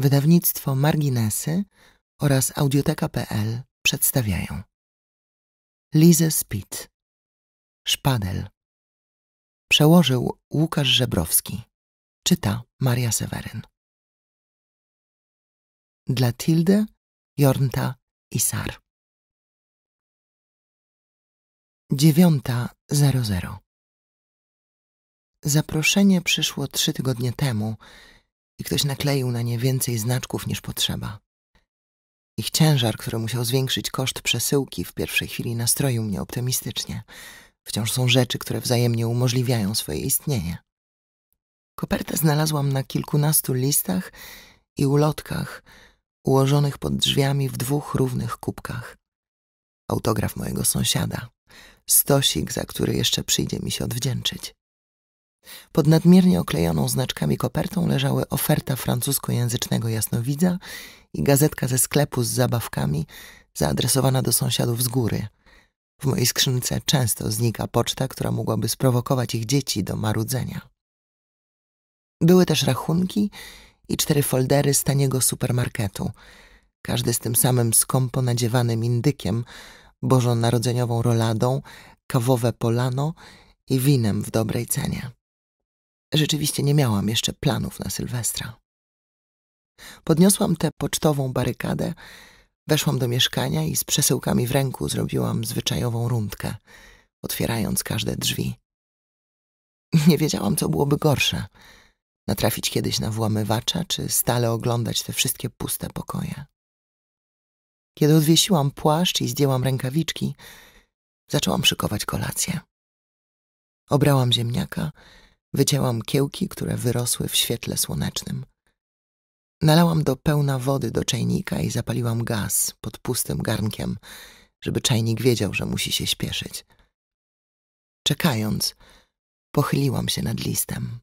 wydawnictwo Marginesy oraz audioteka.pl przedstawiają Lizę Spit Szpadel Przełożył Łukasz Żebrowski Czyta Maria Seweryn Dla Tilde, Jornta i Sar 9.00 Zaproszenie przyszło trzy tygodnie temu i ktoś nakleił na nie więcej znaczków niż potrzeba. Ich ciężar, który musiał zwiększyć koszt przesyłki, w pierwszej chwili nastroił mnie optymistycznie. Wciąż są rzeczy, które wzajemnie umożliwiają swoje istnienie. Kopertę znalazłam na kilkunastu listach i ulotkach ułożonych pod drzwiami w dwóch równych kubkach. Autograf mojego sąsiada, stosik, za który jeszcze przyjdzie mi się odwdzięczyć. Pod nadmiernie oklejoną znaczkami kopertą leżały oferta francuskojęzycznego jasnowidza i gazetka ze sklepu z zabawkami zaadresowana do sąsiadów z góry. W mojej skrzynce często znika poczta, która mogłaby sprowokować ich dzieci do marudzenia. Były też rachunki i cztery foldery z taniego supermarketu, każdy z tym samym skąpo nadziewanym indykiem, bożonarodzeniową roladą, kawowe polano i winem w dobrej cenie. Rzeczywiście nie miałam jeszcze planów na Sylwestra. Podniosłam tę pocztową barykadę, weszłam do mieszkania i z przesyłkami w ręku zrobiłam zwyczajową rundkę, otwierając każde drzwi. Nie wiedziałam, co byłoby gorsze natrafić kiedyś na włamywacza, czy stale oglądać te wszystkie puste pokoje. Kiedy odwiesiłam płaszcz i zdjęłam rękawiczki, zaczęłam szykować kolację. Obrałam ziemniaka Wycięłam kiełki, które wyrosły w świetle słonecznym. Nalałam do pełna wody do czajnika i zapaliłam gaz pod pustym garnkiem, żeby czajnik wiedział, że musi się śpieszyć. Czekając, pochyliłam się nad listem.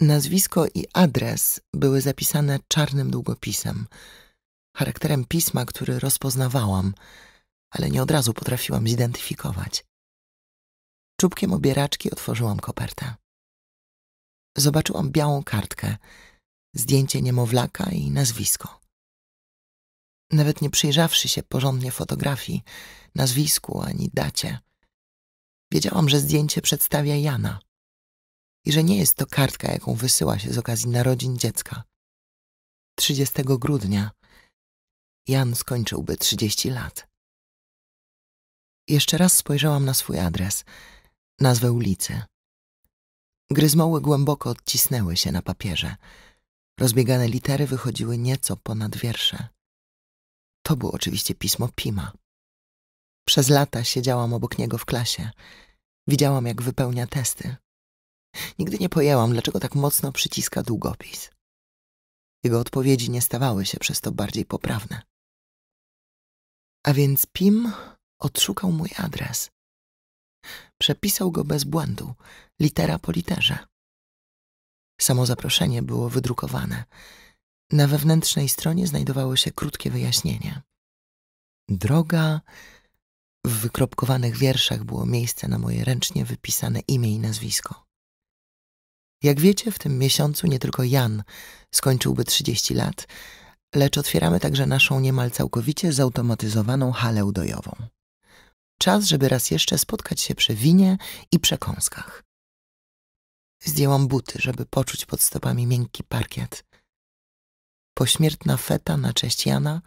Nazwisko i adres były zapisane czarnym długopisem, charakterem pisma, który rozpoznawałam, ale nie od razu potrafiłam zidentyfikować. Czubkiem ubieraczki otworzyłam kopertę. Zobaczyłam białą kartkę, zdjęcie niemowlaka i nazwisko. Nawet nie przyjrzawszy się porządnie fotografii, nazwisku ani dacie, wiedziałam, że zdjęcie przedstawia Jana i że nie jest to kartka, jaką wysyła się z okazji narodzin dziecka. 30 grudnia Jan skończyłby 30 lat. Jeszcze raz spojrzałam na swój adres – Nazwę ulicy. Gryzmoły głęboko odcisnęły się na papierze. Rozbiegane litery wychodziły nieco ponad wiersze. To było oczywiście pismo Pima. Przez lata siedziałam obok niego w klasie. Widziałam, jak wypełnia testy. Nigdy nie pojęłam, dlaczego tak mocno przyciska długopis. Jego odpowiedzi nie stawały się przez to bardziej poprawne. A więc Pim odszukał mój adres. Przepisał go bez błędu, litera po literze. Samo zaproszenie było wydrukowane. Na wewnętrznej stronie znajdowało się krótkie wyjaśnienie. Droga. W wykropkowanych wierszach było miejsce na moje ręcznie wypisane imię i nazwisko. Jak wiecie, w tym miesiącu nie tylko Jan skończyłby 30 lat, lecz otwieramy także naszą niemal całkowicie zautomatyzowaną halę udojową. Czas, żeby raz jeszcze spotkać się przy winie i przekąskach. Zdjęłam buty, żeby poczuć pod stopami miękki parkiet. Pośmiertna feta na cześć Jana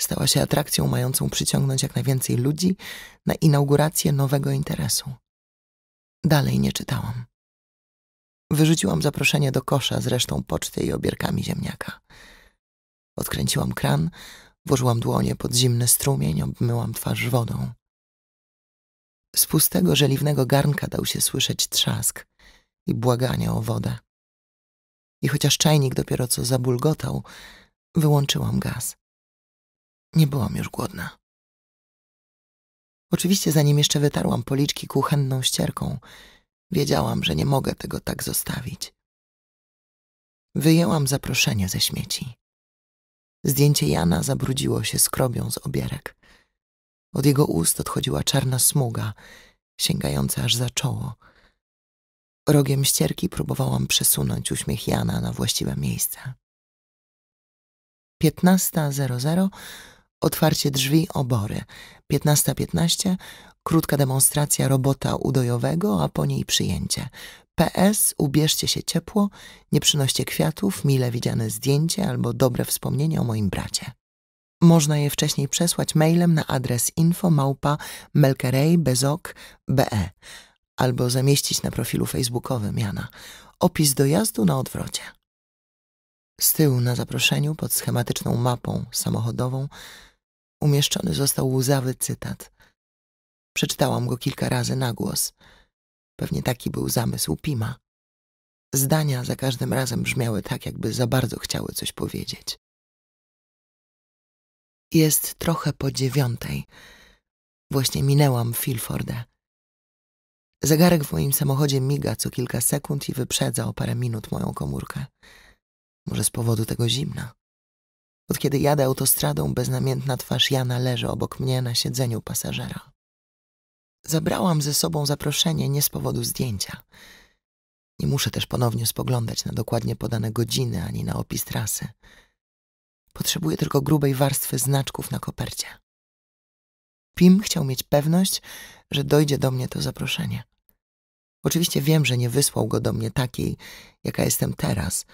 stała się atrakcją mającą przyciągnąć jak najwięcej ludzi na inaugurację nowego interesu. Dalej nie czytałam. Wyrzuciłam zaproszenie do kosza z resztą poczty i obierkami ziemniaka. Odkręciłam kran, włożyłam dłonie pod zimny strumień, obmyłam twarz wodą. Z pustego, żeliwnego garnka dał się słyszeć trzask i błaganie o wodę. I chociaż czajnik dopiero co zabulgotał, wyłączyłam gaz. Nie byłam już głodna. Oczywiście zanim jeszcze wytarłam policzki kuchenną ścierką, wiedziałam, że nie mogę tego tak zostawić. Wyjęłam zaproszenie ze śmieci. Zdjęcie Jana zabrudziło się skrobią z obierek. Od jego ust odchodziła czarna smuga, sięgająca aż za czoło. Rogiem ścierki próbowałam przesunąć uśmiech Jana na właściwe miejsce. 15.00 Otwarcie drzwi obory. 15.15 Krótka demonstracja robota udojowego, a po niej przyjęcie. PS. Ubierzcie się ciepło, nie przynoście kwiatów, mile widziane zdjęcie albo dobre wspomnienie o moim bracie. Można je wcześniej przesłać mailem na adres info albo zamieścić na profilu facebookowym Jana opis dojazdu na odwrocie. Z tyłu na zaproszeniu pod schematyczną mapą samochodową umieszczony został łzawy cytat. Przeczytałam go kilka razy na głos. Pewnie taki był zamysł Pima. Zdania za każdym razem brzmiały tak, jakby za bardzo chciały coś powiedzieć. Jest trochę po dziewiątej. Właśnie minęłam Filforda. Zegarek w moim samochodzie miga co kilka sekund i wyprzedza o parę minut moją komórkę. Może z powodu tego zimna. Od kiedy jadę autostradą, beznamiętna twarz Jana leży obok mnie na siedzeniu pasażera. Zabrałam ze sobą zaproszenie nie z powodu zdjęcia. Nie muszę też ponownie spoglądać na dokładnie podane godziny ani na opis trasy. Potrzebuje tylko grubej warstwy znaczków na kopercie. Pim chciał mieć pewność, że dojdzie do mnie to zaproszenie. Oczywiście wiem, że nie wysłał go do mnie takiej, jaka jestem teraz,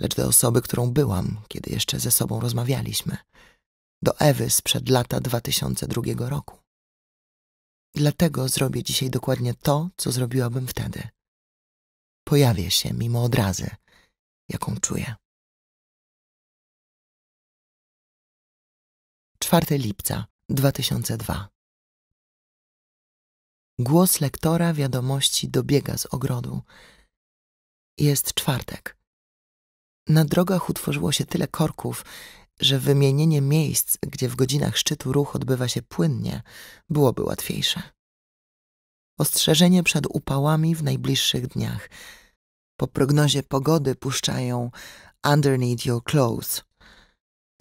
lecz do osoby, którą byłam, kiedy jeszcze ze sobą rozmawialiśmy. Do Ewy sprzed lata 2002 roku. Dlatego zrobię dzisiaj dokładnie to, co zrobiłabym wtedy. Pojawię się mimo odrazy, jaką czuję. 4 lipca 2002 Głos lektora wiadomości dobiega z ogrodu. Jest czwartek. Na drogach utworzyło się tyle korków, że wymienienie miejsc, gdzie w godzinach szczytu ruch odbywa się płynnie, byłoby łatwiejsze. Ostrzeżenie przed upałami w najbliższych dniach. Po prognozie pogody puszczają Underneath Your Clothes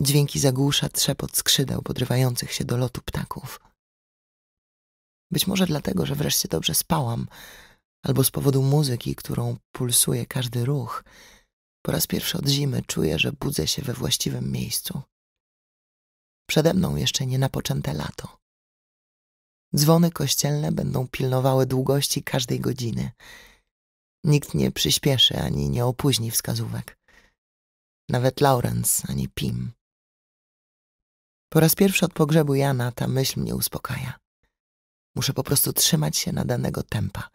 Dźwięki zagłusza trzepot skrzydeł podrywających się do lotu ptaków. Być może dlatego, że wreszcie dobrze spałam, albo z powodu muzyki, którą pulsuje każdy ruch, po raz pierwszy od zimy czuję, że budzę się we właściwym miejscu. Przede mną jeszcze napoczęte lato. Dzwony kościelne będą pilnowały długości każdej godziny. Nikt nie przyspieszy ani nie opóźni wskazówek. Nawet Laurens ani Pim. Po raz pierwszy od pogrzebu Jana ta myśl mnie uspokaja. Muszę po prostu trzymać się nadanego tempa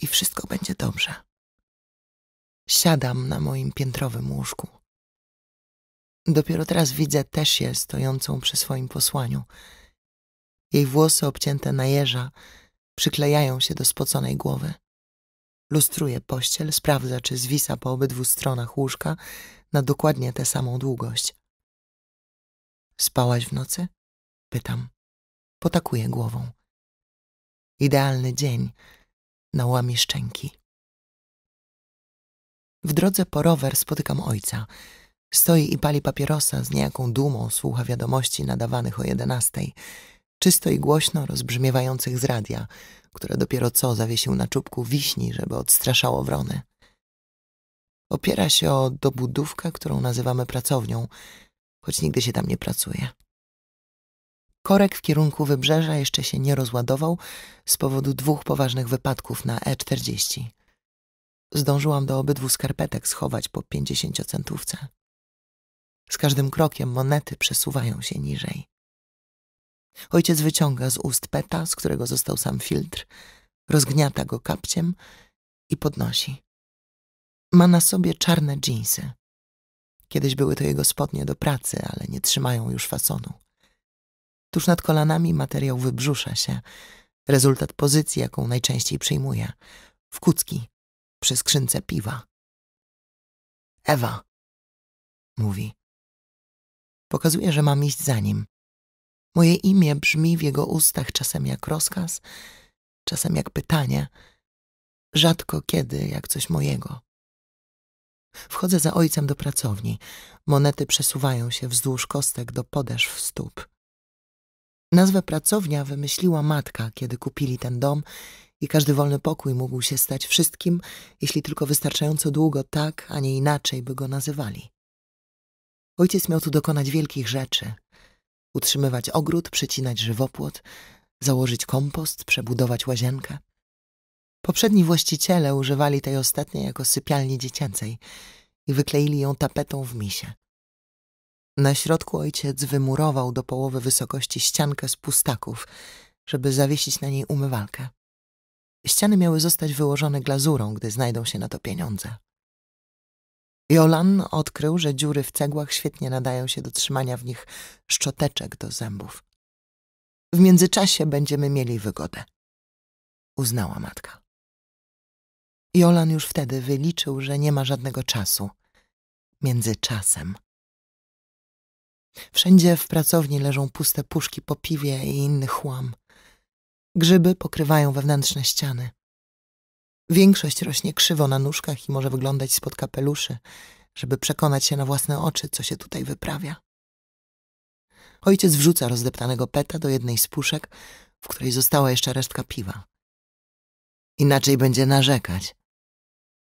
i wszystko będzie dobrze. Siadam na moim piętrowym łóżku. Dopiero teraz widzę Tesię stojącą przy swoim posłaniu. Jej włosy obcięte na jeża przyklejają się do spoconej głowy. Lustruje pościel, sprawdza, czy zwisa po obydwu stronach łóżka na dokładnie tę samą długość. Spałaś w nocy? Pytam. Potakuję głową. Idealny dzień na łamie szczęki. W drodze po rower spotykam ojca. Stoi i pali papierosa, z niejaką dumą słucha wiadomości nadawanych o jedenastej, czysto i głośno rozbrzmiewających z radia, które dopiero co zawiesił na czubku wiśni, żeby odstraszało wronę. Opiera się o dobudówkę, którą nazywamy pracownią, choć nigdy się tam nie pracuje. Korek w kierunku wybrzeża jeszcze się nie rozładował z powodu dwóch poważnych wypadków na E40. Zdążyłam do obydwu skarpetek schować po pięćdziesięciocentówce. Z każdym krokiem monety przesuwają się niżej. Ojciec wyciąga z ust peta, z którego został sam filtr, rozgniata go kapciem i podnosi. Ma na sobie czarne dżinsy. Kiedyś były to jego spodnie do pracy, ale nie trzymają już fasonu. Tuż nad kolanami materiał wybrzusza się. Rezultat pozycji, jaką najczęściej przyjmuje. W kucki, przy skrzynce piwa. Ewa, mówi. Pokazuje, że mam iść za nim. Moje imię brzmi w jego ustach czasem jak rozkaz, czasem jak pytanie, rzadko kiedy jak coś mojego. Wchodzę za ojcem do pracowni. Monety przesuwają się wzdłuż kostek do podeszw stóp. Nazwę pracownia wymyśliła matka, kiedy kupili ten dom i każdy wolny pokój mógł się stać wszystkim, jeśli tylko wystarczająco długo tak, a nie inaczej by go nazywali. Ojciec miał tu dokonać wielkich rzeczy. Utrzymywać ogród, przycinać żywopłot, założyć kompost, przebudować łazienkę. Poprzedni właściciele używali tej ostatniej jako sypialni dziecięcej i wykleili ją tapetą w misie. Na środku ojciec wymurował do połowy wysokości ściankę z pustaków, żeby zawiesić na niej umywalkę. Ściany miały zostać wyłożone glazurą, gdy znajdą się na to pieniądze. Jolan odkrył, że dziury w cegłach świetnie nadają się do trzymania w nich szczoteczek do zębów. W międzyczasie będziemy mieli wygodę, uznała matka. Jolan już wtedy wyliczył, że nie ma żadnego czasu. Między czasem. Wszędzie w pracowni leżą puste puszki po piwie i inny chłam. Grzyby pokrywają wewnętrzne ściany. Większość rośnie krzywo na nóżkach i może wyglądać spod kapeluszy, żeby przekonać się na własne oczy, co się tutaj wyprawia. Ojciec wrzuca rozdeptanego peta do jednej z puszek, w której została jeszcze resztka piwa. Inaczej będzie narzekać.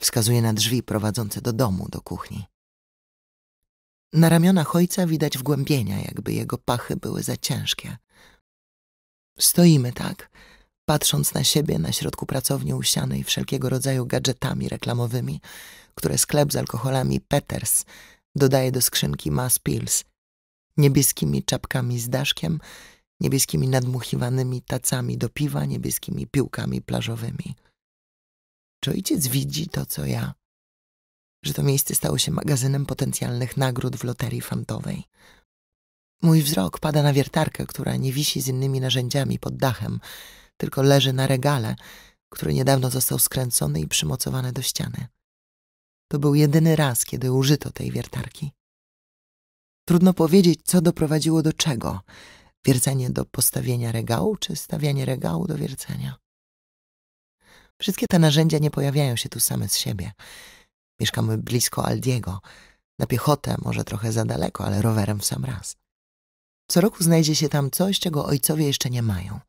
Wskazuje na drzwi prowadzące do domu, do kuchni. Na ramionach ojca widać wgłębienia, jakby jego pachy były za ciężkie. Stoimy tak, patrząc na siebie na środku pracowni usianej wszelkiego rodzaju gadżetami reklamowymi, które sklep z alkoholami Peters dodaje do skrzynki Mass Pills, niebieskimi czapkami z daszkiem, niebieskimi nadmuchiwanymi tacami do piwa, niebieskimi piłkami plażowymi. Czy ojciec widzi to, co ja? Że to miejsce stało się magazynem potencjalnych nagród w loterii fantowej. Mój wzrok pada na wiertarkę, która nie wisi z innymi narzędziami pod dachem, tylko leży na regale, który niedawno został skręcony i przymocowany do ściany. To był jedyny raz, kiedy użyto tej wiertarki. Trudno powiedzieć, co doprowadziło do czego. Wiercenie do postawienia regału, czy stawianie regału do wiercenia. Wszystkie te narzędzia nie pojawiają się tu same z siebie. Mieszkamy blisko Aldiego. Na piechotę może trochę za daleko, ale rowerem w sam raz. Co roku znajdzie się tam coś, czego ojcowie jeszcze nie mają.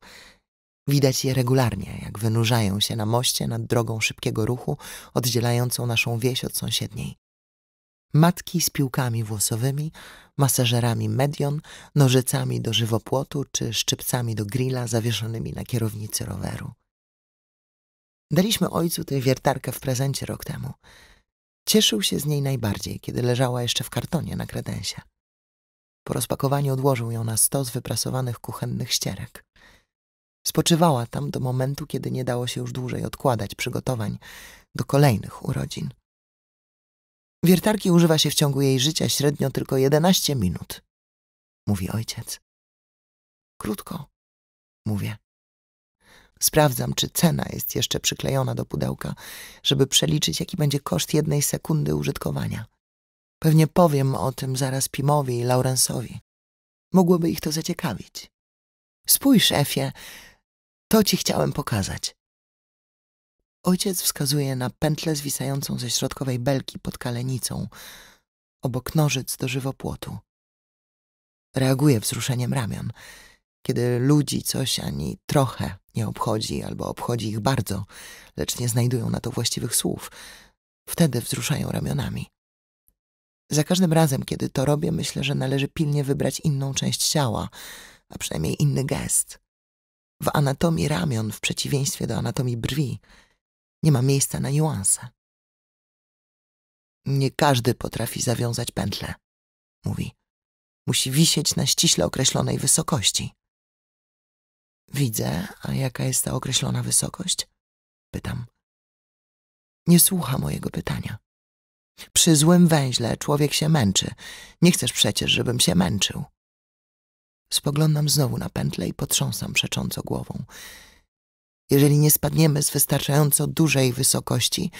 Widać je regularnie, jak wynurzają się na moście nad drogą szybkiego ruchu, oddzielającą naszą wieś od sąsiedniej. Matki z piłkami włosowymi, masażerami medion, nożycami do żywopłotu czy szczypcami do grilla zawieszonymi na kierownicy roweru. Daliśmy ojcu tę wiertarkę w prezencie rok temu. Cieszył się z niej najbardziej, kiedy leżała jeszcze w kartonie na kredensie. Po rozpakowaniu odłożył ją na stos wyprasowanych kuchennych ścierek. Spoczywała tam do momentu, kiedy nie dało się już dłużej odkładać przygotowań do kolejnych urodzin. Wiertarki używa się w ciągu jej życia średnio tylko 11 minut, mówi ojciec. Krótko, mówię. Sprawdzam, czy cena jest jeszcze przyklejona do pudełka, żeby przeliczyć, jaki będzie koszt jednej sekundy użytkowania. Pewnie powiem o tym zaraz Pimowi i Laurensowi. Mogłoby ich to zaciekawić. Spójrz, Efie, to ci chciałem pokazać. Ojciec wskazuje na pętlę zwisającą ze środkowej belki pod kalenicą, obok nożyc do żywopłotu. Reaguje wzruszeniem ramion – kiedy ludzi coś ani trochę nie obchodzi albo obchodzi ich bardzo, lecz nie znajdują na to właściwych słów. Wtedy wzruszają ramionami. Za każdym razem, kiedy to robię, myślę, że należy pilnie wybrać inną część ciała, a przynajmniej inny gest. W anatomii ramion, w przeciwieństwie do anatomii brwi, nie ma miejsca na niuanse. Nie każdy potrafi zawiązać pętlę, mówi. Musi wisieć na ściśle określonej wysokości. Widzę, a jaka jest ta określona wysokość? Pytam. Nie słucha mojego pytania. Przy złym węźle człowiek się męczy. Nie chcesz przecież, żebym się męczył. Spoglądam znowu na pętlę i potrząsam przecząco głową. Jeżeli nie spadniemy z wystarczająco dużej wysokości,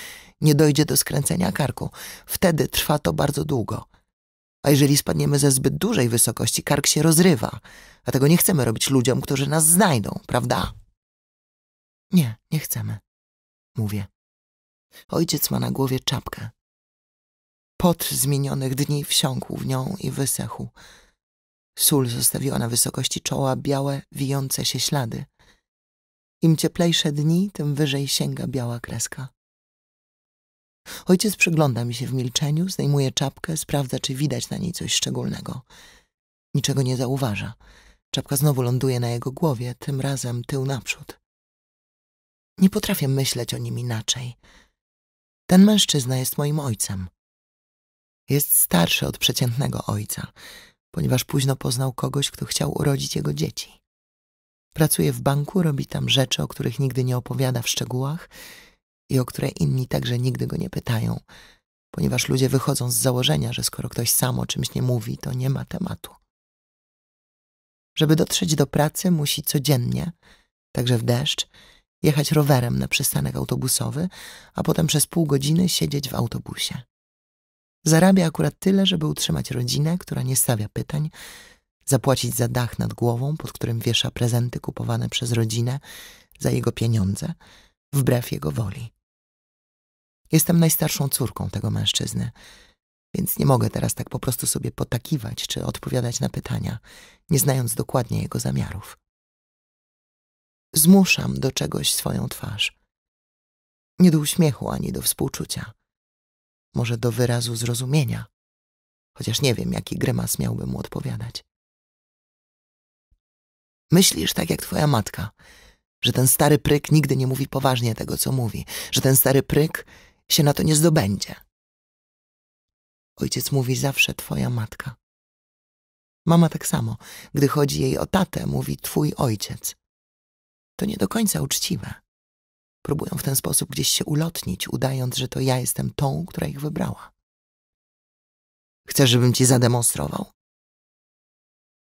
nie dojdzie do skręcenia karku. Wtedy trwa to bardzo długo. A jeżeli spadniemy ze zbyt dużej wysokości, kark się rozrywa. a tego nie chcemy robić ludziom, którzy nas znajdą, prawda? Nie, nie chcemy, mówię. Ojciec ma na głowie czapkę. Pot z minionych dni wsiąkł w nią i wysechł. Sól zostawiła na wysokości czoła białe, wijące się ślady. Im cieplejsze dni, tym wyżej sięga biała kreska. Ojciec przygląda mi się w milczeniu, zdejmuje czapkę, sprawdza, czy widać na niej coś szczególnego. Niczego nie zauważa. Czapka znowu ląduje na jego głowie, tym razem tył naprzód. Nie potrafię myśleć o nim inaczej. Ten mężczyzna jest moim ojcem. Jest starszy od przeciętnego ojca, ponieważ późno poznał kogoś, kto chciał urodzić jego dzieci. Pracuje w banku, robi tam rzeczy, o których nigdy nie opowiada w szczegółach i o które inni także nigdy go nie pytają, ponieważ ludzie wychodzą z założenia, że skoro ktoś sam o czymś nie mówi, to nie ma tematu. Żeby dotrzeć do pracy, musi codziennie, także w deszcz, jechać rowerem na przystanek autobusowy, a potem przez pół godziny siedzieć w autobusie. Zarabia akurat tyle, żeby utrzymać rodzinę, która nie stawia pytań, zapłacić za dach nad głową, pod którym wiesza prezenty kupowane przez rodzinę za jego pieniądze, wbrew jego woli. Jestem najstarszą córką tego mężczyzny, więc nie mogę teraz tak po prostu sobie potakiwać czy odpowiadać na pytania, nie znając dokładnie jego zamiarów. Zmuszam do czegoś swoją twarz. Nie do uśmiechu ani do współczucia. Może do wyrazu zrozumienia, chociaż nie wiem, jaki grymas miałby mu odpowiadać. Myślisz tak jak twoja matka, że ten stary pryk nigdy nie mówi poważnie tego, co mówi, że ten stary pryk się na to nie zdobędzie. Ojciec mówi zawsze twoja matka. Mama tak samo, gdy chodzi jej o tatę, mówi twój ojciec. To nie do końca uczciwe. Próbują w ten sposób gdzieś się ulotnić, udając, że to ja jestem tą, która ich wybrała. Chcesz, żebym ci zademonstrował?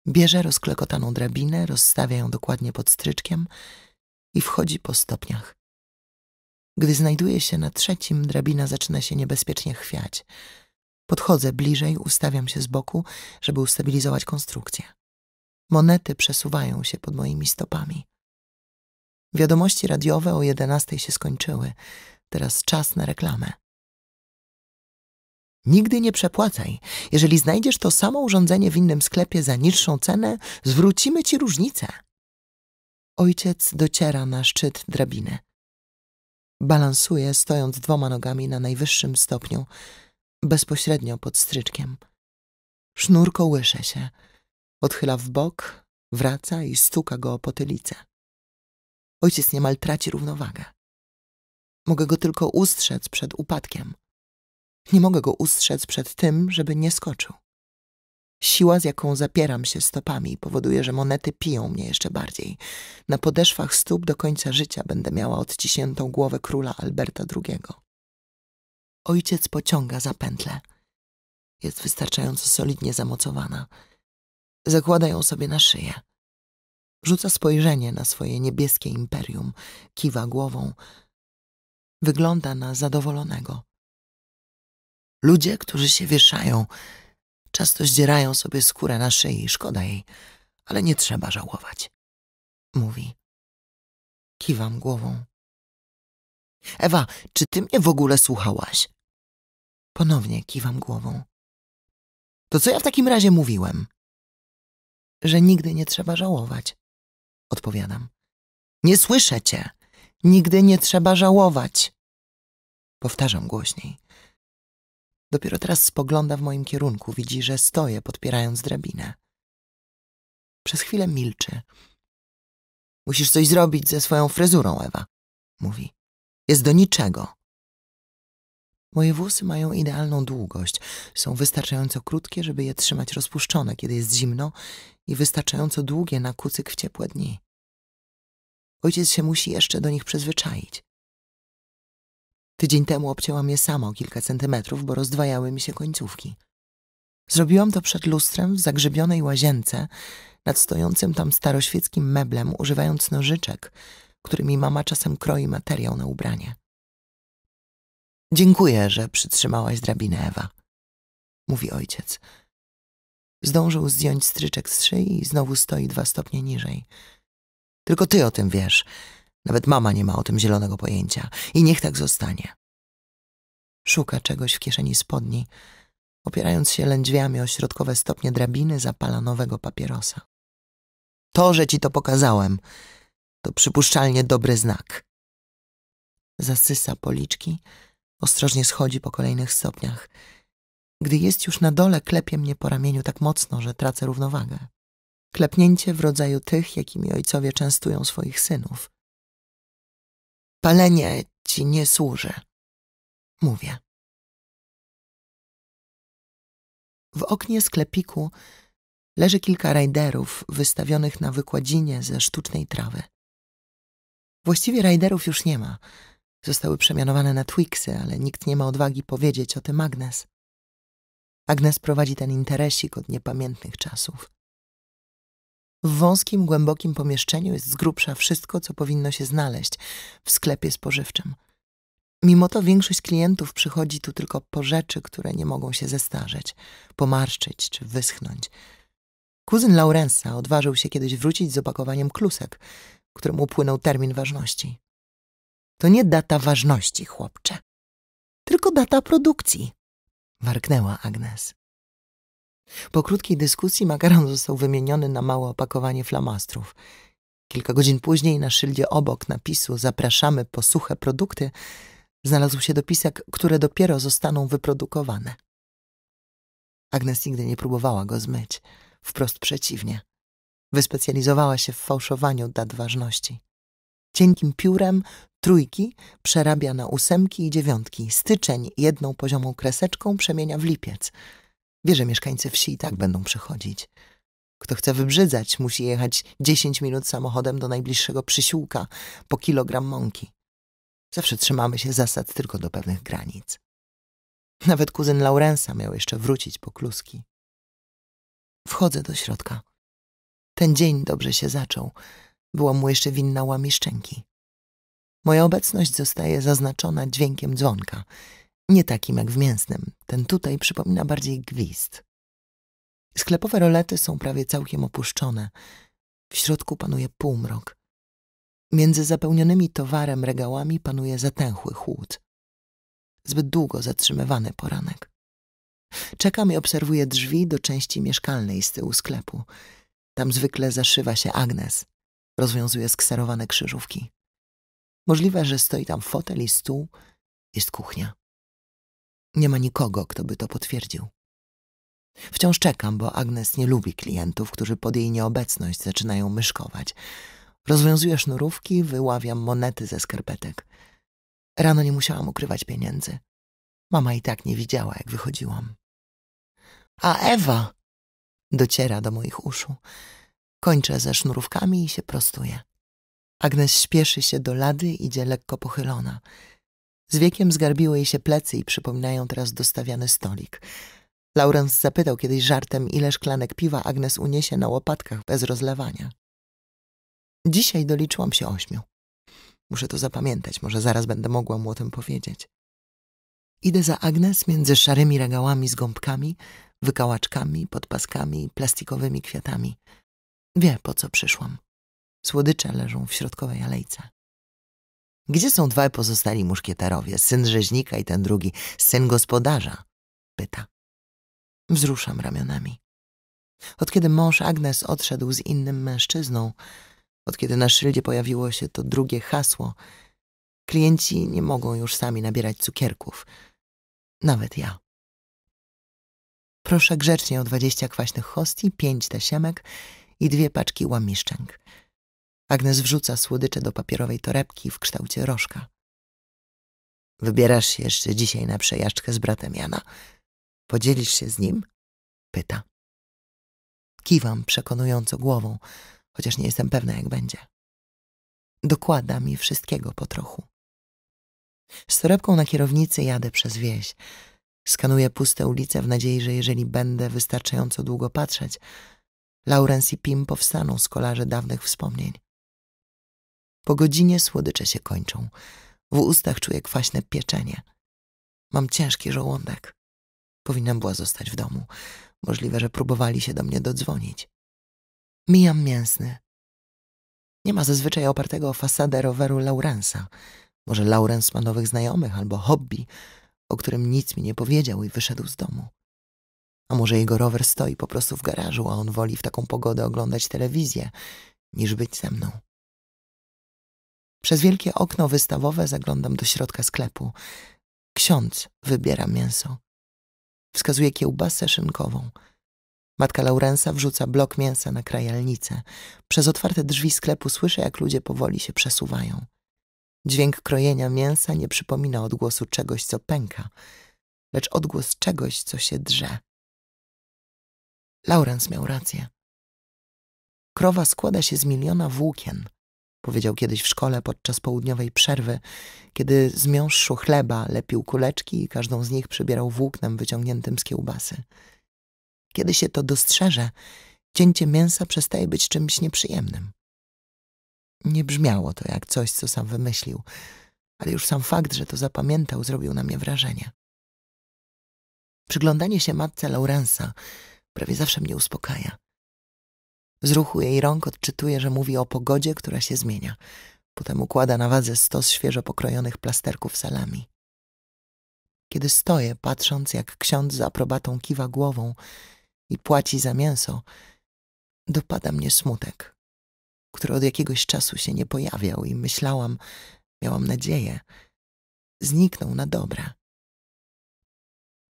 Bierze rozklekotaną drabinę, rozstawia ją dokładnie pod stryczkiem i wchodzi po stopniach. Gdy znajduję się na trzecim, drabina zaczyna się niebezpiecznie chwiać. Podchodzę bliżej, ustawiam się z boku, żeby ustabilizować konstrukcję. Monety przesuwają się pod moimi stopami. Wiadomości radiowe o 11 się skończyły. Teraz czas na reklamę. Nigdy nie przepłacaj. Jeżeli znajdziesz to samo urządzenie w innym sklepie za niższą cenę, zwrócimy ci różnicę. Ojciec dociera na szczyt drabiny. Balansuje, stojąc dwoma nogami na najwyższym stopniu, bezpośrednio pod stryczkiem. Sznur kołysze się. Odchyla w bok, wraca i stuka go o potylicę. Ojciec niemal traci równowagę. Mogę go tylko ustrzec przed upadkiem. Nie mogę go ustrzec przed tym, żeby nie skoczył. Siła, z jaką zapieram się stopami, powoduje, że monety piją mnie jeszcze bardziej. Na podeszwach stóp do końca życia będę miała odciśniętą głowę króla Alberta II. Ojciec pociąga za pętlę. Jest wystarczająco solidnie zamocowana. Zakłada ją sobie na szyję. Rzuca spojrzenie na swoje niebieskie imperium, kiwa głową. Wygląda na zadowolonego. Ludzie, którzy się wieszają, Często zdzierają sobie skórę na szyi, szkoda jej, ale nie trzeba żałować. Mówi. Kiwam głową. Ewa, czy ty mnie w ogóle słuchałaś? Ponownie kiwam głową. To co ja w takim razie mówiłem? Że nigdy nie trzeba żałować. Odpowiadam. Nie słyszę cię. Nigdy nie trzeba żałować. Powtarzam głośniej. Dopiero teraz spogląda w moim kierunku, widzi, że stoję, podpierając drabinę. Przez chwilę milczy. Musisz coś zrobić ze swoją fryzurą, Ewa, mówi. Jest do niczego. Moje włosy mają idealną długość. Są wystarczająco krótkie, żeby je trzymać rozpuszczone, kiedy jest zimno i wystarczająco długie na kucyk w ciepłe dni. Ojciec się musi jeszcze do nich przyzwyczaić. Tydzień temu obcięłam je samo kilka centymetrów, bo rozdwajały mi się końcówki. Zrobiłam to przed lustrem w zagrzebionej łazience nad stojącym tam staroświeckim meblem, używając nożyczek, którymi mama czasem kroi materiał na ubranie. Dziękuję, że przytrzymałaś drabinę, Ewa, mówi ojciec. Zdążył zdjąć stryczek z szyi i znowu stoi dwa stopnie niżej. Tylko ty o tym wiesz. Nawet mama nie ma o tym zielonego pojęcia i niech tak zostanie. Szuka czegoś w kieszeni spodni, opierając się lędźwiami o środkowe stopnie drabiny, zapala nowego papierosa. To, że ci to pokazałem, to przypuszczalnie dobry znak. Zasysa policzki, ostrożnie schodzi po kolejnych stopniach. Gdy jest już na dole, klepie mnie po ramieniu tak mocno, że tracę równowagę. Klepnięcie w rodzaju tych, jakimi ojcowie częstują swoich synów palenie ci nie służy. Mówię. W oknie sklepiku leży kilka rajderów wystawionych na wykładzinie ze sztucznej trawy. Właściwie rajderów już nie ma. Zostały przemianowane na Twixy, ale nikt nie ma odwagi powiedzieć o tym Agnes. Agnes prowadzi ten interesik od niepamiętnych czasów. W wąskim, głębokim pomieszczeniu jest z grubsza wszystko, co powinno się znaleźć w sklepie spożywczym. Mimo to większość klientów przychodzi tu tylko po rzeczy, które nie mogą się zestarzeć, pomarszczyć czy wyschnąć. Kuzyn Laurensa odważył się kiedyś wrócić z opakowaniem klusek, któremu upłynął termin ważności. To nie data ważności, chłopcze, tylko data produkcji, warknęła Agnes. Po krótkiej dyskusji makaron został wymieniony na małe opakowanie flamastrów. Kilka godzin później na szyldzie obok napisu Zapraszamy po suche produkty znalazł się dopisek, które dopiero zostaną wyprodukowane. Agnes nigdy nie próbowała go zmyć. Wprost przeciwnie. Wyspecjalizowała się w fałszowaniu dat ważności. Cienkim piórem trójki przerabia na ósemki i dziewiątki, styczeń jedną poziomą kreseczką przemienia w lipiec – Wie, że mieszkańcy wsi i tak będą przychodzić. Kto chce wybrzydzać, musi jechać 10 minut samochodem do najbliższego przysiłka po kilogram mąki. Zawsze trzymamy się zasad tylko do pewnych granic. Nawet kuzyn Laurensa miał jeszcze wrócić po kluski. Wchodzę do środka. Ten dzień dobrze się zaczął. Byłam mu jeszcze winna łami szczęki. Moja obecność zostaje zaznaczona dźwiękiem dzwonka – nie takim jak w mięsnym. Ten tutaj przypomina bardziej gwizd. Sklepowe rolety są prawie całkiem opuszczone. W środku panuje półmrok. Między zapełnionymi towarem regałami panuje zatęchły chłód. Zbyt długo zatrzymywany poranek. Czekam i obserwuję drzwi do części mieszkalnej z tyłu sklepu. Tam zwykle zaszywa się Agnes. Rozwiązuje skserowane krzyżówki. Możliwe, że stoi tam fotel i stół. Jest kuchnia. Nie ma nikogo, kto by to potwierdził. Wciąż czekam, bo Agnes nie lubi klientów, którzy pod jej nieobecność zaczynają myszkować. Rozwiązuję sznurówki, wyławiam monety ze skarpetek. Rano nie musiałam ukrywać pieniędzy. Mama i tak nie widziała, jak wychodziłam. A Ewa! Dociera do moich uszu. Kończę ze sznurówkami i się prostuję. Agnes śpieszy się do lady, idzie lekko pochylona. Z wiekiem zgarbiły jej się plecy i przypominają teraz dostawiany stolik. Laurens zapytał kiedyś żartem, ile szklanek piwa Agnes uniesie na łopatkach bez rozlewania. Dzisiaj doliczyłam się ośmiu. Muszę to zapamiętać, może zaraz będę mogła mu o tym powiedzieć. Idę za Agnes między szarymi regałami z gąbkami, wykałaczkami, podpaskami i plastikowymi kwiatami. Wie, po co przyszłam. Słodycze leżą w środkowej alejce. Gdzie są dwaj pozostali muszkieterowie, syn rzeźnika i ten drugi, syn gospodarza? Pyta. Wzruszam ramionami. Od kiedy mąż Agnes odszedł z innym mężczyzną, od kiedy na szyldzie pojawiło się to drugie hasło, klienci nie mogą już sami nabierać cukierków. Nawet ja. Proszę grzecznie o dwadzieścia kwaśnych hostii, pięć tasiemek i dwie paczki łamiszczęk. Agnes wrzuca słodycze do papierowej torebki w kształcie rożka. Wybierasz się jeszcze dzisiaj na przejażdżkę z bratem Jana. Podzielisz się z nim? Pyta. Kiwam przekonująco głową, chociaż nie jestem pewna, jak będzie. Dokłada mi wszystkiego po trochu. Z torebką na kierownicy jadę przez wieś. Skanuję puste ulice w nadziei, że jeżeli będę wystarczająco długo patrzeć, Laurens i Pim powstaną z kolarzy dawnych wspomnień. Po godzinie słodycze się kończą. W ustach czuję kwaśne pieczenie. Mam ciężki żołądek. Powinnam była zostać w domu. Możliwe, że próbowali się do mnie dodzwonić. Mijam mięsny. Nie ma zazwyczaj opartego o fasadę roweru Laurensa. Może Laurens ma nowych znajomych albo hobby, o którym nic mi nie powiedział i wyszedł z domu. A może jego rower stoi po prostu w garażu, a on woli w taką pogodę oglądać telewizję, niż być ze mną. Przez wielkie okno wystawowe zaglądam do środka sklepu. Ksiądz wybiera mięso. Wskazuje kiełbasę szynkową. Matka Laurensa wrzuca blok mięsa na krajalnicę. Przez otwarte drzwi sklepu słyszę, jak ludzie powoli się przesuwają. Dźwięk krojenia mięsa nie przypomina odgłosu czegoś, co pęka, lecz odgłos czegoś, co się drze. Laurens miał rację. Krowa składa się z miliona włókien – Powiedział kiedyś w szkole podczas południowej przerwy, kiedy z miąższu chleba lepił kuleczki i każdą z nich przybierał włóknem wyciągniętym z kiełbasy. Kiedy się to dostrzeże, cięcie mięsa przestaje być czymś nieprzyjemnym. Nie brzmiało to jak coś, co sam wymyślił, ale już sam fakt, że to zapamiętał, zrobił na mnie wrażenie. Przyglądanie się matce Laurensa prawie zawsze mnie uspokaja. Z ruchu jej rąk odczytuje, że mówi o pogodzie, która się zmienia. Potem układa na wadze stos świeżo pokrojonych plasterków salami. Kiedy stoję, patrząc jak ksiądz z aprobatą kiwa głową i płaci za mięso, dopada mnie smutek, który od jakiegoś czasu się nie pojawiał i myślałam, miałam nadzieję, zniknął na dobre.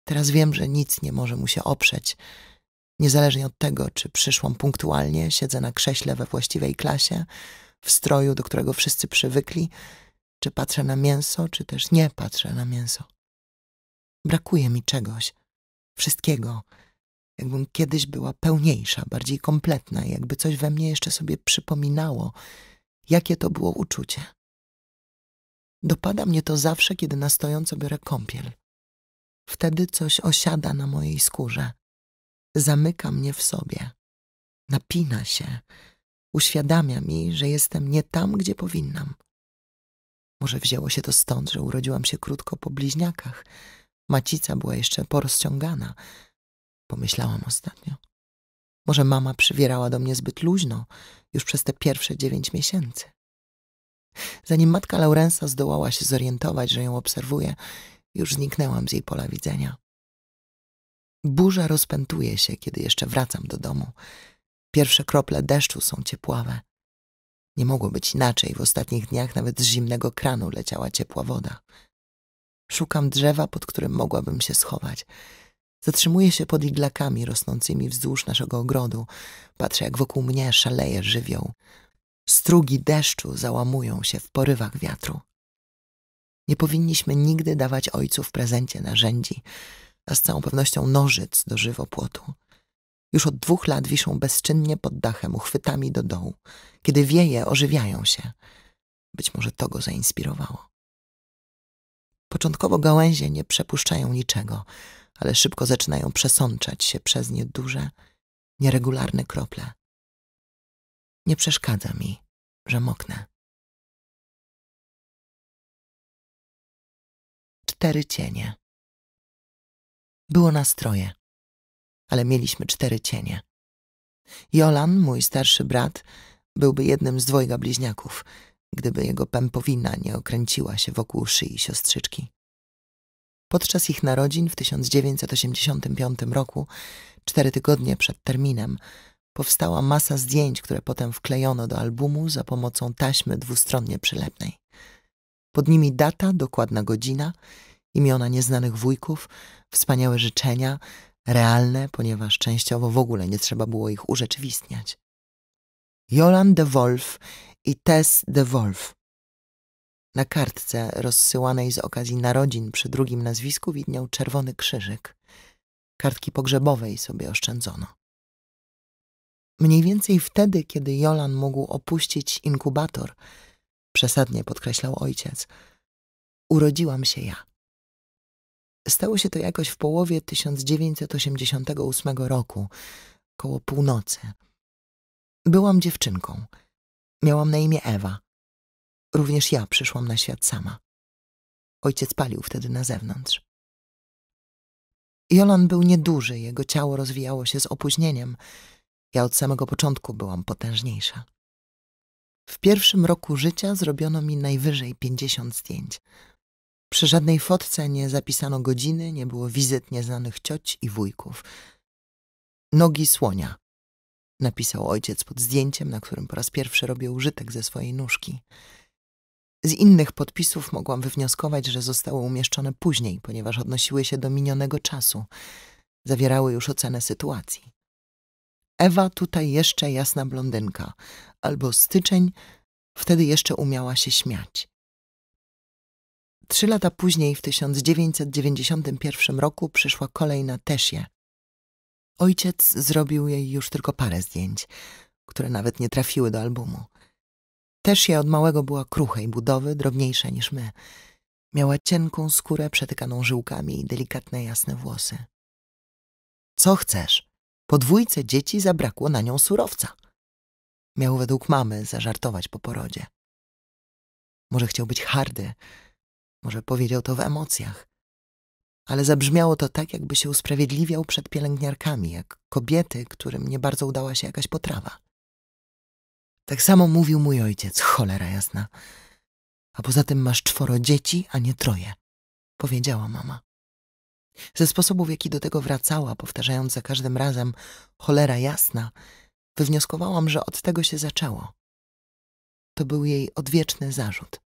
Teraz wiem, że nic nie może mu się oprzeć, Niezależnie od tego, czy przyszłam punktualnie, siedzę na krześle we właściwej klasie, w stroju, do którego wszyscy przywykli, czy patrzę na mięso, czy też nie patrzę na mięso. Brakuje mi czegoś, wszystkiego, jakbym kiedyś była pełniejsza, bardziej kompletna, jakby coś we mnie jeszcze sobie przypominało, jakie to było uczucie. Dopada mnie to zawsze, kiedy na stojąco biorę kąpiel. Wtedy coś osiada na mojej skórze zamyka mnie w sobie, napina się, uświadamia mi, że jestem nie tam, gdzie powinnam. Może wzięło się to stąd, że urodziłam się krótko po bliźniakach. Macica była jeszcze porozciągana, pomyślałam ostatnio. Może mama przywierała do mnie zbyt luźno już przez te pierwsze dziewięć miesięcy. Zanim matka Laurensa zdołała się zorientować, że ją obserwuję, już zniknęłam z jej pola widzenia. Burza rozpętuje się, kiedy jeszcze wracam do domu. Pierwsze krople deszczu są ciepławe. Nie mogło być inaczej, w ostatnich dniach nawet z zimnego kranu leciała ciepła woda. Szukam drzewa, pod którym mogłabym się schować. Zatrzymuję się pod iglakami rosnącymi wzdłuż naszego ogrodu. Patrzę, jak wokół mnie szaleje żywioł. Strugi deszczu załamują się w porywach wiatru. Nie powinniśmy nigdy dawać ojcu w prezencie narzędzi, a z całą pewnością nożyc do żywopłotu. Już od dwóch lat wiszą bezczynnie pod dachem, uchwytami do dołu. Kiedy wieje, ożywiają się. Być może to go zainspirowało. Początkowo gałęzie nie przepuszczają niczego, ale szybko zaczynają przesączać się przez nie duże, nieregularne krople. Nie przeszkadza mi, że moknę. Cztery cienie. Było troje, ale mieliśmy cztery cienie. Jolan, mój starszy brat, byłby jednym z dwojga bliźniaków, gdyby jego pępowina nie okręciła się wokół szyi siostrzyczki. Podczas ich narodzin w 1985 roku, cztery tygodnie przed terminem, powstała masa zdjęć, które potem wklejono do albumu za pomocą taśmy dwustronnie przylepnej. Pod nimi data, dokładna godzina imiona nieznanych wujków, wspaniałe życzenia, realne, ponieważ częściowo w ogóle nie trzeba było ich urzeczywistniać. Jolan de Wolf i Tess de Wolf. Na kartce rozsyłanej z okazji narodzin przy drugim nazwisku widniał czerwony krzyżyk. Kartki pogrzebowej sobie oszczędzono. Mniej więcej wtedy, kiedy Jolan mógł opuścić inkubator, przesadnie podkreślał ojciec, urodziłam się ja. Stało się to jakoś w połowie 1988 roku, koło północy. Byłam dziewczynką. Miałam na imię Ewa. Również ja przyszłam na świat sama. Ojciec palił wtedy na zewnątrz. Jolan był nieduży, jego ciało rozwijało się z opóźnieniem. Ja od samego początku byłam potężniejsza. W pierwszym roku życia zrobiono mi najwyżej 50 zdjęć. Przy żadnej fotce nie zapisano godziny, nie było wizyt nieznanych cioć i wujków. Nogi słonia, napisał ojciec pod zdjęciem, na którym po raz pierwszy robił użytek ze swojej nóżki. Z innych podpisów mogłam wywnioskować, że zostały umieszczone później, ponieważ odnosiły się do minionego czasu. Zawierały już ocenę sytuacji. Ewa tutaj jeszcze jasna blondynka, albo styczeń, wtedy jeszcze umiała się śmiać. Trzy lata później, w 1991 roku, przyszła kolej na Tesie. Ojciec zrobił jej już tylko parę zdjęć, które nawet nie trafiły do albumu. Tesia od małego była kruchej budowy, drobniejsza niż my. Miała cienką skórę przetykaną żyłkami i delikatne jasne włosy. Co chcesz? Podwójce dzieci zabrakło na nią surowca. Miał według mamy zażartować po porodzie. Może chciał być hardy, może powiedział to w emocjach. Ale zabrzmiało to tak, jakby się usprawiedliwiał przed pielęgniarkami, jak kobiety, którym nie bardzo udała się jakaś potrawa. Tak samo mówił mój ojciec, cholera jasna. A poza tym masz czworo dzieci, a nie troje, powiedziała mama. Ze sposobów, w jaki do tego wracała, powtarzając za każdym razem cholera jasna, wywnioskowałam, że od tego się zaczęło. To był jej odwieczny zarzut.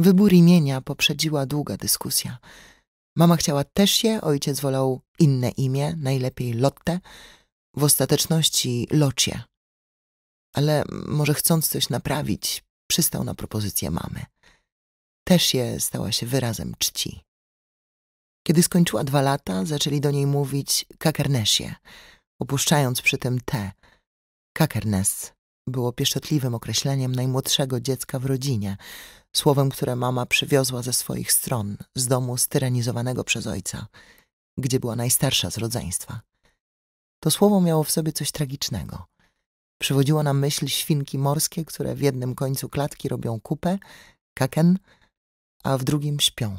Wybór imienia poprzedziła długa dyskusja. Mama chciała też je, ojciec wolał inne imię, najlepiej Lotte, w ostateczności Locie. Ale może chcąc coś naprawić, przystał na propozycję mamy. Też je stała się wyrazem czci. Kiedy skończyła dwa lata, zaczęli do niej mówić kakernesie, opuszczając przy tym te. Kakernes było pieszczotliwym określeniem najmłodszego dziecka w rodzinie, słowem, które mama przywiozła ze swoich stron, z domu styranizowanego przez ojca, gdzie była najstarsza z rodzeństwa. To słowo miało w sobie coś tragicznego. Przywodziło na myśl świnki morskie, które w jednym końcu klatki robią kupę, kaken, a w drugim śpią.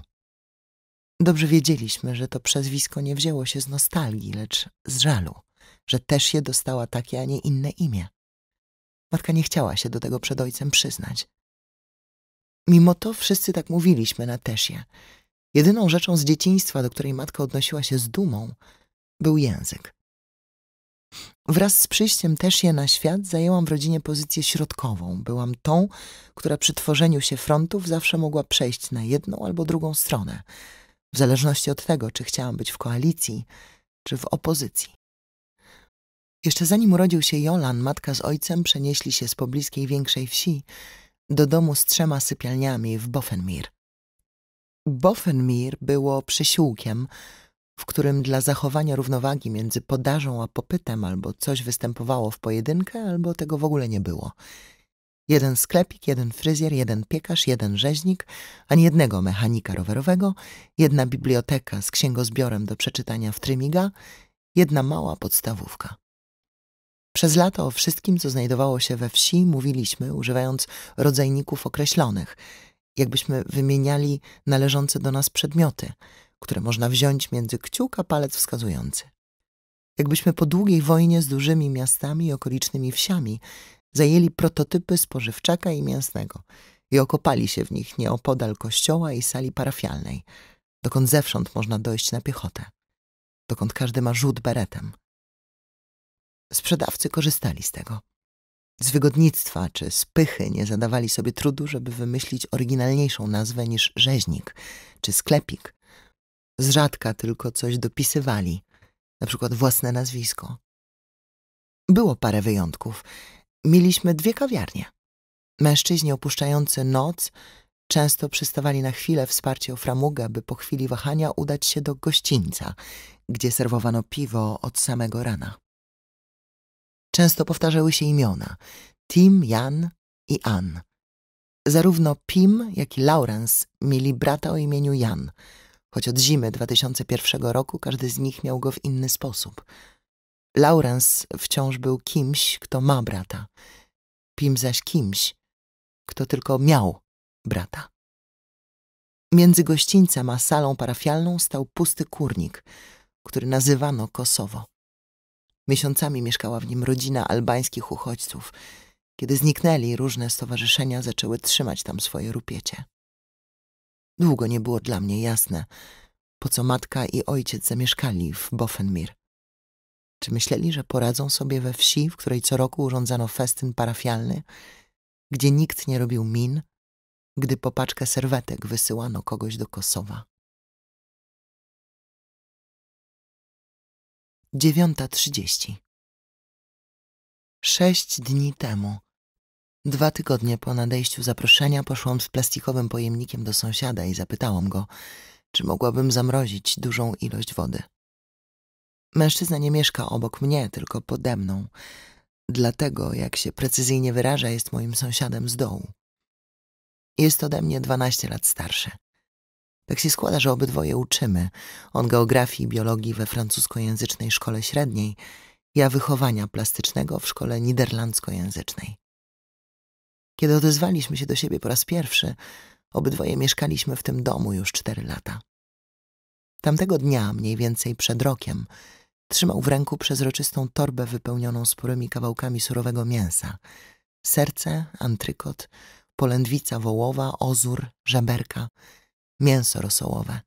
Dobrze wiedzieliśmy, że to przezwisko nie wzięło się z nostalgii, lecz z żalu, że też je dostała takie, a nie inne imię. Matka nie chciała się do tego przed ojcem przyznać. Mimo to wszyscy tak mówiliśmy na Tesie. Jedyną rzeczą z dzieciństwa, do której matka odnosiła się z dumą, był język. Wraz z przyjściem Tesie na świat zajęłam w rodzinie pozycję środkową. Byłam tą, która przy tworzeniu się frontów zawsze mogła przejść na jedną albo drugą stronę, w zależności od tego, czy chciałam być w koalicji, czy w opozycji. Jeszcze zanim urodził się Jolan, matka z ojcem przenieśli się z pobliskiej większej wsi do domu z trzema sypialniami w Bofenmir. Bofenmir było przysiłkiem, w którym dla zachowania równowagi między podażą a popytem albo coś występowało w pojedynkę, albo tego w ogóle nie było. Jeden sklepik, jeden fryzjer, jeden piekarz, jeden rzeźnik, ani jednego mechanika rowerowego, jedna biblioteka z księgozbiorem do przeczytania w Trymiga, jedna mała podstawówka. Przez lata o wszystkim, co znajdowało się we wsi, mówiliśmy, używając rodzajników określonych, jakbyśmy wymieniali należące do nas przedmioty, które można wziąć między kciuk a palec wskazujący. Jakbyśmy po długiej wojnie z dużymi miastami i okolicznymi wsiami zajęli prototypy spożywczaka i mięsnego i okopali się w nich nieopodal kościoła i sali parafialnej, dokąd zewsząd można dojść na piechotę, dokąd każdy ma rzut beretem. Sprzedawcy korzystali z tego. Z wygodnictwa czy z pychy nie zadawali sobie trudu, żeby wymyślić oryginalniejszą nazwę niż rzeźnik czy sklepik. Z rzadka tylko coś dopisywali, na przykład własne nazwisko. Było parę wyjątków. Mieliśmy dwie kawiarnie. Mężczyźni opuszczający noc często przystawali na chwilę wsparcie o framugę, by po chwili wahania udać się do gościńca, gdzie serwowano piwo od samego rana. Często powtarzały się imiona Tim, Jan i Ann. Zarówno Pim, jak i Lawrence mieli brata o imieniu Jan, choć od zimy 2001 roku każdy z nich miał go w inny sposób. Lawrence wciąż był kimś, kto ma brata. Pim zaś kimś, kto tylko miał brata. Między gościńcem a salą parafialną stał pusty kurnik, który nazywano Kosowo. Miesiącami mieszkała w nim rodzina albańskich uchodźców. Kiedy zniknęli, różne stowarzyszenia zaczęły trzymać tam swoje rupiecie. Długo nie było dla mnie jasne, po co matka i ojciec zamieszkali w Bofenmir. Czy myśleli, że poradzą sobie we wsi, w której co roku urządzano festyn parafialny, gdzie nikt nie robił min, gdy po paczkę serwetek wysyłano kogoś do Kosowa? 9.30 Sześć dni temu, dwa tygodnie po nadejściu zaproszenia, poszłam z plastikowym pojemnikiem do sąsiada i zapytałam go, czy mogłabym zamrozić dużą ilość wody. Mężczyzna nie mieszka obok mnie, tylko pode mną. Dlatego, jak się precyzyjnie wyraża, jest moim sąsiadem z dołu. Jest ode mnie 12 lat starszy. Tak się składa, że obydwoje uczymy. On geografii i biologii we francuskojęzycznej szkole średniej, ja wychowania plastycznego w szkole niderlandzkojęzycznej. Kiedy odezwaliśmy się do siebie po raz pierwszy, obydwoje mieszkaliśmy w tym domu już cztery lata. Tamtego dnia, mniej więcej przed rokiem, trzymał w ręku przezroczystą torbę wypełnioną sporymi kawałkami surowego mięsa. Serce, antrykot, polędwica wołowa, ozór, żeberka – mięso rosołowe.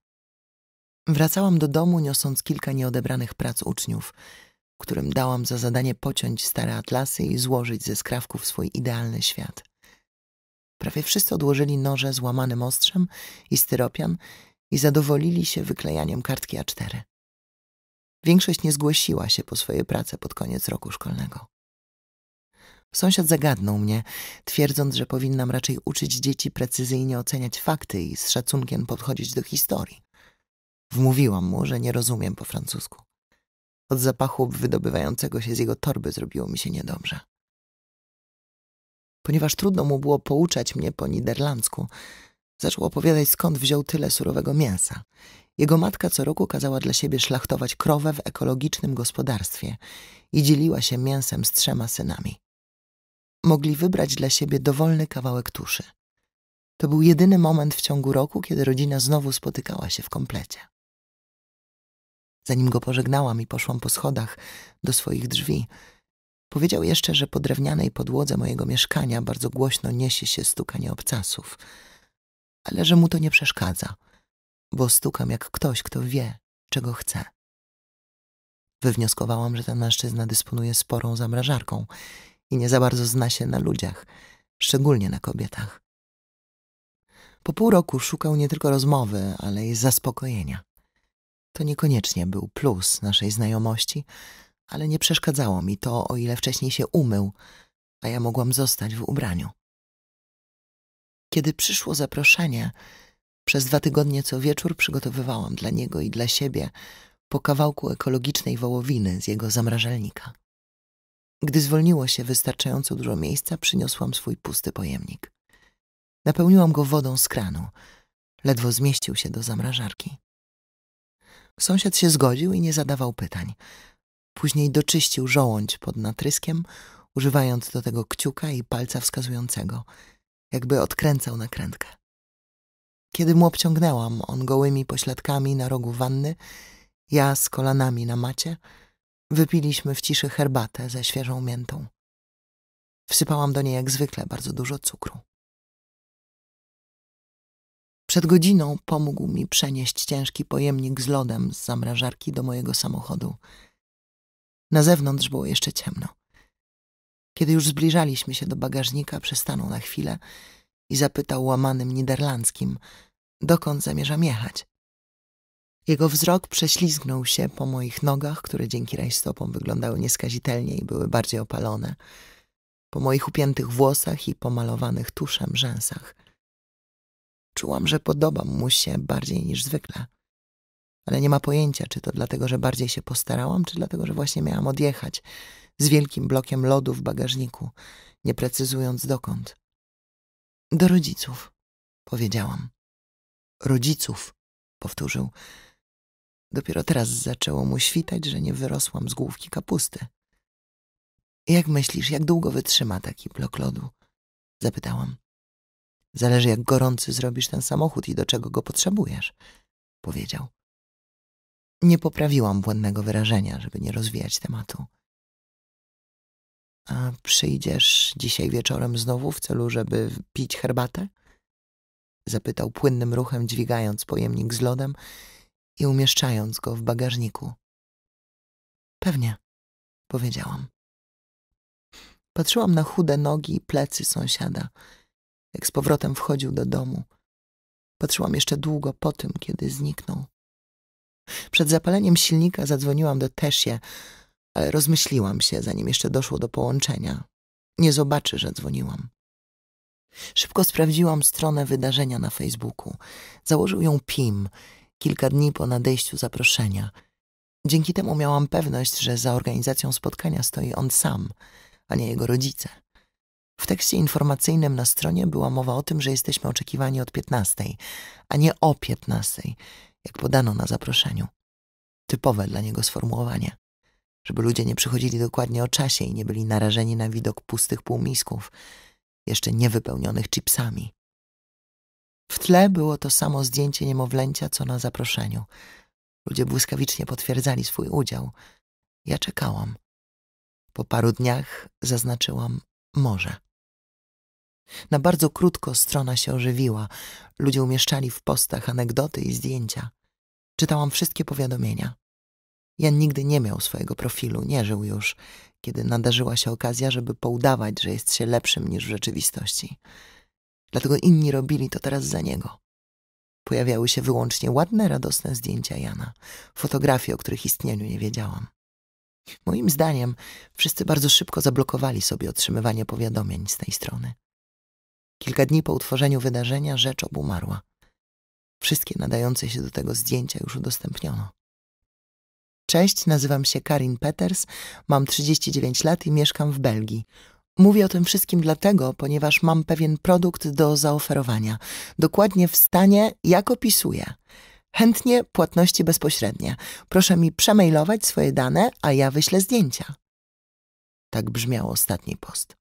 Wracałam do domu niosąc kilka nieodebranych prac uczniów, którym dałam za zadanie pociąć stare atlasy i złożyć ze skrawków swój idealny świat. Prawie wszyscy odłożyli noże złamanym ostrzem i styropian i zadowolili się wyklejaniem kartki A4. Większość nie zgłosiła się po swoje prace pod koniec roku szkolnego. Sąsiad zagadnął mnie, twierdząc, że powinnam raczej uczyć dzieci precyzyjnie oceniać fakty i z szacunkiem podchodzić do historii. Wmówiłam mu, że nie rozumiem po francusku. Od zapachu wydobywającego się z jego torby zrobiło mi się niedobrze. Ponieważ trudno mu było pouczać mnie po niderlandzku, zaczął opowiadać skąd wziął tyle surowego mięsa. Jego matka co roku kazała dla siebie szlachtować krowę w ekologicznym gospodarstwie i dzieliła się mięsem z trzema synami mogli wybrać dla siebie dowolny kawałek tuszy. To był jedyny moment w ciągu roku, kiedy rodzina znowu spotykała się w komplecie. Zanim go pożegnałam i poszłam po schodach do swoich drzwi, powiedział jeszcze, że po drewnianej podłodze mojego mieszkania bardzo głośno niesie się stukanie obcasów, ale że mu to nie przeszkadza, bo stukam jak ktoś, kto wie, czego chce. Wywnioskowałam, że ten mężczyzna dysponuje sporą zamrażarką i nie za bardzo zna się na ludziach, szczególnie na kobietach. Po pół roku szukał nie tylko rozmowy, ale i zaspokojenia. To niekoniecznie był plus naszej znajomości, ale nie przeszkadzało mi to, o ile wcześniej się umył, a ja mogłam zostać w ubraniu. Kiedy przyszło zaproszenie, przez dwa tygodnie co wieczór przygotowywałam dla niego i dla siebie po kawałku ekologicznej wołowiny z jego zamrażalnika. Gdy zwolniło się wystarczająco dużo miejsca, przyniosłam swój pusty pojemnik. Napełniłam go wodą z kranu. Ledwo zmieścił się do zamrażarki. Sąsiad się zgodził i nie zadawał pytań. Później doczyścił żołądź pod natryskiem, używając do tego kciuka i palca wskazującego, jakby odkręcał nakrętkę. Kiedy mu obciągnęłam, on gołymi pośladkami na rogu wanny, ja z kolanami na macie – Wypiliśmy w ciszy herbatę ze świeżą miętą. Wsypałam do niej jak zwykle bardzo dużo cukru. Przed godziną pomógł mi przenieść ciężki pojemnik z lodem z zamrażarki do mojego samochodu. Na zewnątrz było jeszcze ciemno. Kiedy już zbliżaliśmy się do bagażnika, przystanął na chwilę i zapytał łamanym niderlandzkim, dokąd zamierzam jechać. Jego wzrok prześlizgnął się po moich nogach, które dzięki rajstopom wyglądały nieskazitelnie i były bardziej opalone, po moich upiętych włosach i pomalowanych tuszem rzęsach. Czułam, że podobam mu się bardziej niż zwykle, ale nie ma pojęcia, czy to dlatego, że bardziej się postarałam, czy dlatego, że właśnie miałam odjechać z wielkim blokiem lodu w bagażniku, nie precyzując dokąd. Do rodziców, powiedziałam. Rodziców, powtórzył Dopiero teraz zaczęło mu świtać, że nie wyrosłam z główki kapusty. Jak myślisz, jak długo wytrzyma taki blok lodu? Zapytałam. Zależy, jak gorący zrobisz ten samochód i do czego go potrzebujesz, powiedział. Nie poprawiłam błędnego wyrażenia, żeby nie rozwijać tematu. A przyjdziesz dzisiaj wieczorem znowu w celu, żeby pić herbatę? Zapytał płynnym ruchem, dźwigając pojemnik z lodem i umieszczając go w bagażniku. Pewnie, powiedziałam. Patrzyłam na chude nogi i plecy sąsiada, jak z powrotem wchodził do domu. Patrzyłam jeszcze długo po tym, kiedy zniknął. Przed zapaleniem silnika zadzwoniłam do Tesie, ale rozmyśliłam się, zanim jeszcze doszło do połączenia. Nie zobaczy, że dzwoniłam. Szybko sprawdziłam stronę wydarzenia na Facebooku. Założył ją Pim, kilka dni po nadejściu zaproszenia. Dzięki temu miałam pewność, że za organizacją spotkania stoi on sam, a nie jego rodzice. W tekście informacyjnym na stronie była mowa o tym, że jesteśmy oczekiwani od 15, a nie o 15, jak podano na zaproszeniu. Typowe dla niego sformułowanie. Żeby ludzie nie przychodzili dokładnie o czasie i nie byli narażeni na widok pustych półmisków, jeszcze niewypełnionych chipsami. W tle było to samo zdjęcie niemowlęcia, co na zaproszeniu. Ludzie błyskawicznie potwierdzali swój udział. Ja czekałam. Po paru dniach zaznaczyłam może. Na bardzo krótko strona się ożywiła. Ludzie umieszczali w postach anegdoty i zdjęcia. Czytałam wszystkie powiadomienia. Jan nigdy nie miał swojego profilu, nie żył już, kiedy nadarzyła się okazja, żeby poudawać, że jest się lepszym niż w rzeczywistości dlatego inni robili to teraz za niego. Pojawiały się wyłącznie ładne, radosne zdjęcia Jana, fotografie, o których istnieniu nie wiedziałam. Moim zdaniem wszyscy bardzo szybko zablokowali sobie otrzymywanie powiadomień z tej strony. Kilka dni po utworzeniu wydarzenia rzecz obumarła. Wszystkie nadające się do tego zdjęcia już udostępniono. Cześć, nazywam się Karin Peters, mam 39 lat i mieszkam w Belgii. Mówię o tym wszystkim dlatego, ponieważ mam pewien produkt do zaoferowania, dokładnie w stanie, jak opisuję. Chętnie płatności bezpośrednie. Proszę mi przemailować swoje dane, a ja wyślę zdjęcia. Tak brzmiał ostatni post.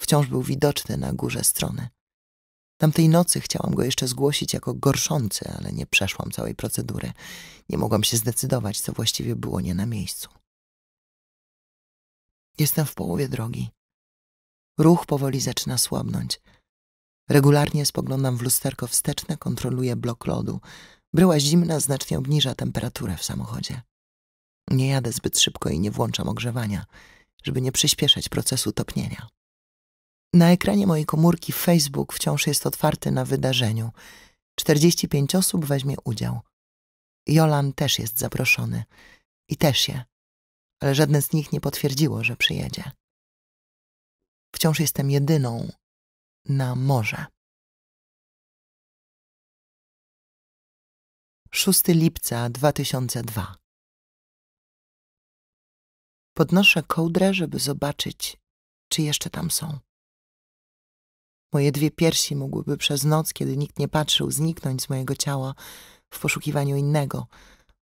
Wciąż był widoczny na górze strony. Tamtej nocy chciałam go jeszcze zgłosić jako gorszący, ale nie przeszłam całej procedury. Nie mogłam się zdecydować, co właściwie było nie na miejscu. Jestem w połowie drogi. Ruch powoli zaczyna słabnąć. Regularnie spoglądam w lusterko wsteczne, kontroluję blok lodu. Bryła zimna znacznie obniża temperaturę w samochodzie. Nie jadę zbyt szybko i nie włączam ogrzewania, żeby nie przyspieszać procesu topnienia. Na ekranie mojej komórki Facebook wciąż jest otwarty na wydarzeniu. 45 osób weźmie udział. Jolan też jest zaproszony i też je, ale żadne z nich nie potwierdziło, że przyjedzie. Wciąż jestem jedyną na morze. 6 lipca 2002 Podnoszę kołdrę, żeby zobaczyć, czy jeszcze tam są. Moje dwie piersi mogłyby przez noc, kiedy nikt nie patrzył, zniknąć z mojego ciała w poszukiwaniu innego,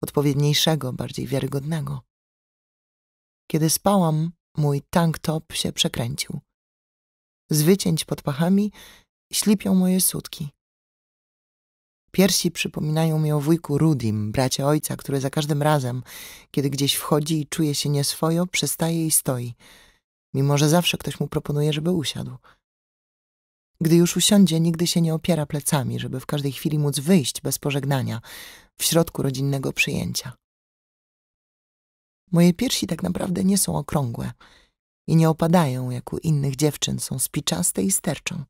odpowiedniejszego, bardziej wiarygodnego. Kiedy spałam, mój tank top się przekręcił. Z wycięć pod pachami ślipią moje sutki. Piersi przypominają mi o wujku Rudim, bracie ojca, który za każdym razem, kiedy gdzieś wchodzi i czuje się nieswojo, przestaje i stoi, mimo że zawsze ktoś mu proponuje, żeby usiadł. Gdy już usiądzie, nigdy się nie opiera plecami, żeby w każdej chwili móc wyjść bez pożegnania w środku rodzinnego przyjęcia. Moje piersi tak naprawdę nie są okrągłe – i nie opadają, jak u innych dziewczyn, są spiczaste i sterczą.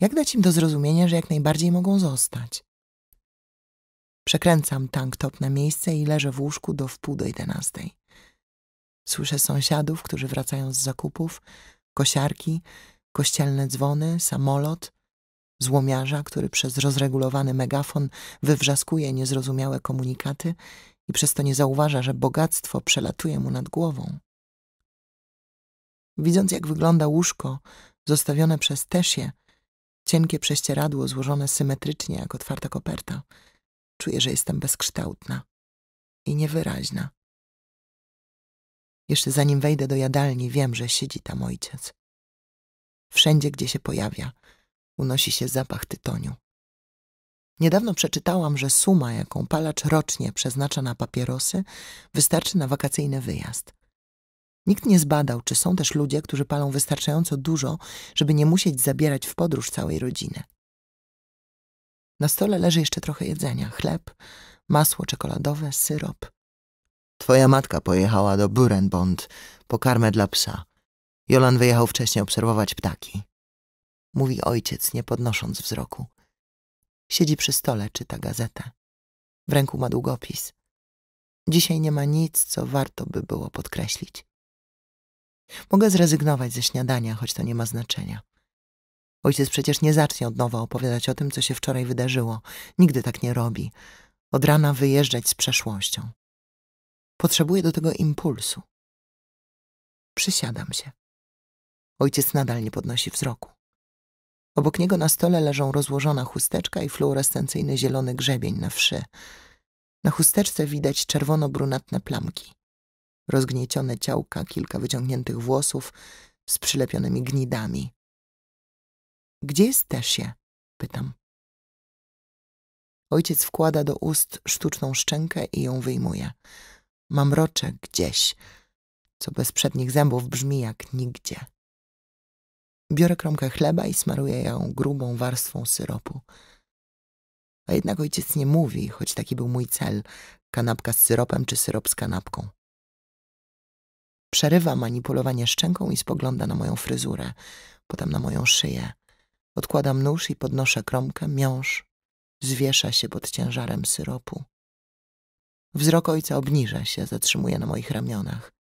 Jak dać im do zrozumienia, że jak najbardziej mogą zostać? Przekręcam tank top na miejsce i leżę w łóżku do wpół do jedenastej. Słyszę sąsiadów, którzy wracają z zakupów, kosiarki, kościelne dzwony, samolot, złomiarza, który przez rozregulowany megafon wywrzaskuje niezrozumiałe komunikaty i przez to nie zauważa, że bogactwo przelatuje mu nad głową. Widząc, jak wygląda łóżko zostawione przez Tesię, cienkie prześcieradło złożone symetrycznie jak otwarta koperta, czuję, że jestem bezkształtna i niewyraźna. Jeszcze zanim wejdę do jadalni, wiem, że siedzi tam ojciec. Wszędzie, gdzie się pojawia, unosi się zapach tytoniu. Niedawno przeczytałam, że suma, jaką palacz rocznie przeznacza na papierosy, wystarczy na wakacyjny wyjazd. Nikt nie zbadał, czy są też ludzie, którzy palą wystarczająco dużo, żeby nie musieć zabierać w podróż całej rodziny. Na stole leży jeszcze trochę jedzenia: chleb, masło czekoladowe, syrop. Twoja matka pojechała do Burenbond po karmę dla psa. Jolan wyjechał wcześniej obserwować ptaki. Mówi ojciec, nie podnosząc wzroku. Siedzi przy stole, czyta gazetę. W ręku ma długopis. Dzisiaj nie ma nic, co warto by było podkreślić. Mogę zrezygnować ze śniadania, choć to nie ma znaczenia. Ojciec przecież nie zacznie od nowa opowiadać o tym, co się wczoraj wydarzyło. Nigdy tak nie robi. Od rana wyjeżdżać z przeszłością. Potrzebuję do tego impulsu. Przysiadam się. Ojciec nadal nie podnosi wzroku. Obok niego na stole leżą rozłożona chusteczka i fluorescencyjny zielony grzebień na wszy. Na chusteczce widać czerwono-brunatne plamki rozgniecione ciałka, kilka wyciągniętych włosów z przylepionymi gnidami. Gdzie jest Tesie? pytam. Ojciec wkłada do ust sztuczną szczękę i ją wyjmuje. Mam roczek gdzieś, co bez przednich zębów brzmi jak nigdzie. Biorę kromkę chleba i smaruję ją grubą warstwą syropu. A jednak ojciec nie mówi, choć taki był mój cel, kanapka z syropem czy syrop z kanapką. Przerywa manipulowanie szczęką i spogląda na moją fryzurę, potem na moją szyję. Odkładam nóż i podnoszę kromkę, miąż. Zwiesza się pod ciężarem syropu. Wzrok ojca obniża się, zatrzymuje na moich ramionach.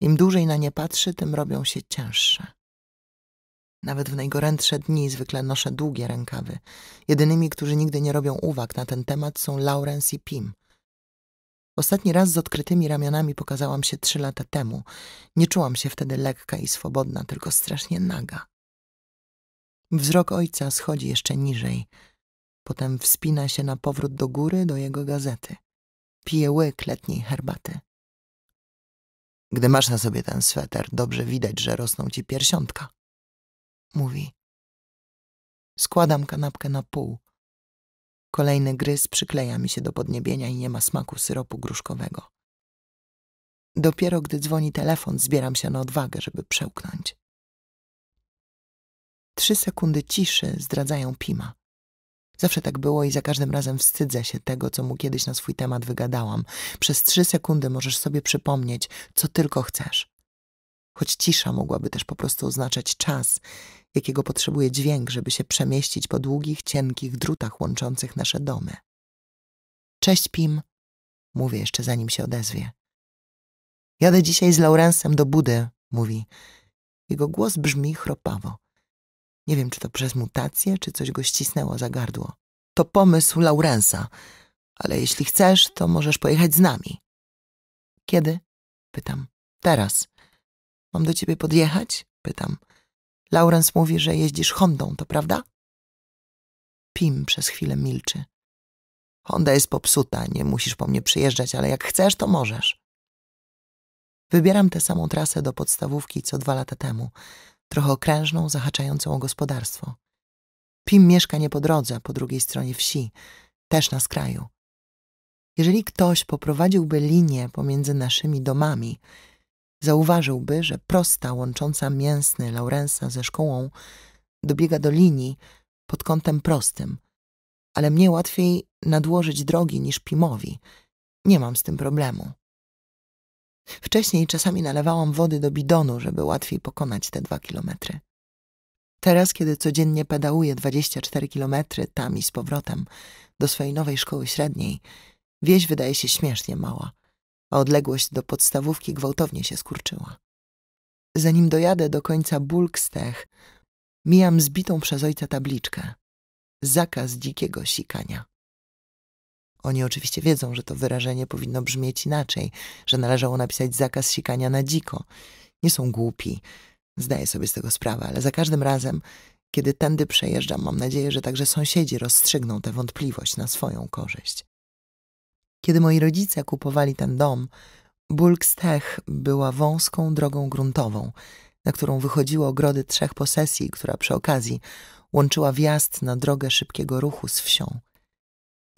Im dłużej na nie patrzy, tym robią się cięższe. Nawet w najgorętsze dni zwykle noszę długie rękawy. Jedynymi, którzy nigdy nie robią uwag na ten temat są Lawrence i Pim. Ostatni raz z odkrytymi ramionami pokazałam się trzy lata temu. Nie czułam się wtedy lekka i swobodna, tylko strasznie naga. Wzrok ojca schodzi jeszcze niżej. Potem wspina się na powrót do góry do jego gazety. Pije łyk letniej herbaty. Gdy masz na sobie ten sweter, dobrze widać, że rosną ci piersiątka. Mówi. Składam kanapkę na pół. Kolejny gryz przykleja mi się do podniebienia i nie ma smaku syropu gruszkowego. Dopiero gdy dzwoni telefon, zbieram się na odwagę, żeby przełknąć. Trzy sekundy ciszy zdradzają Pima. Zawsze tak było i za każdym razem wstydzę się tego, co mu kiedyś na swój temat wygadałam. Przez trzy sekundy możesz sobie przypomnieć, co tylko chcesz. Choć cisza mogłaby też po prostu oznaczać czas jakiego potrzebuje dźwięk, żeby się przemieścić po długich, cienkich drutach łączących nasze domy. Cześć, Pim, mówię jeszcze zanim się odezwie. Jadę dzisiaj z Laurensem do Budy, mówi. Jego głos brzmi chropawo. Nie wiem, czy to przez mutację, czy coś go ścisnęło za gardło. To pomysł Laurensa, ale jeśli chcesz, to możesz pojechać z nami. Kiedy? Pytam. Teraz. Mam do ciebie podjechać? Pytam. Laurens mówi, że jeździsz Hondą, to prawda? Pim przez chwilę milczy. Honda jest popsuta, nie musisz po mnie przyjeżdżać, ale jak chcesz, to możesz. Wybieram tę samą trasę do podstawówki co dwa lata temu, trochę okrężną, zahaczającą o gospodarstwo. Pim mieszka nie po drodze, po drugiej stronie wsi, też na skraju. Jeżeli ktoś poprowadziłby linię pomiędzy naszymi domami, zauważyłby, że prosta łącząca mięsny Laurensa ze szkołą dobiega do linii pod kątem prostym, ale mnie łatwiej nadłożyć drogi niż Pimowi. Nie mam z tym problemu. Wcześniej czasami nalewałam wody do bidonu, żeby łatwiej pokonać te dwa kilometry. Teraz, kiedy codziennie pedałuję 24 kilometry tam i z powrotem do swojej nowej szkoły średniej, wieś wydaje się śmiesznie mała – a odległość do podstawówki gwałtownie się skurczyła. Zanim dojadę do końca Bulkstech, mijam zbitą przez ojca tabliczkę. Zakaz dzikiego sikania. Oni oczywiście wiedzą, że to wyrażenie powinno brzmieć inaczej, że należało napisać zakaz sikania na dziko. Nie są głupi. Zdaję sobie z tego sprawę, ale za każdym razem, kiedy tędy przejeżdżam, mam nadzieję, że także sąsiedzi rozstrzygną tę wątpliwość na swoją korzyść. Kiedy moi rodzice kupowali ten dom, Bulkstech była wąską drogą gruntową, na którą wychodziły ogrody trzech posesji, która przy okazji łączyła wjazd na drogę szybkiego ruchu z wsią.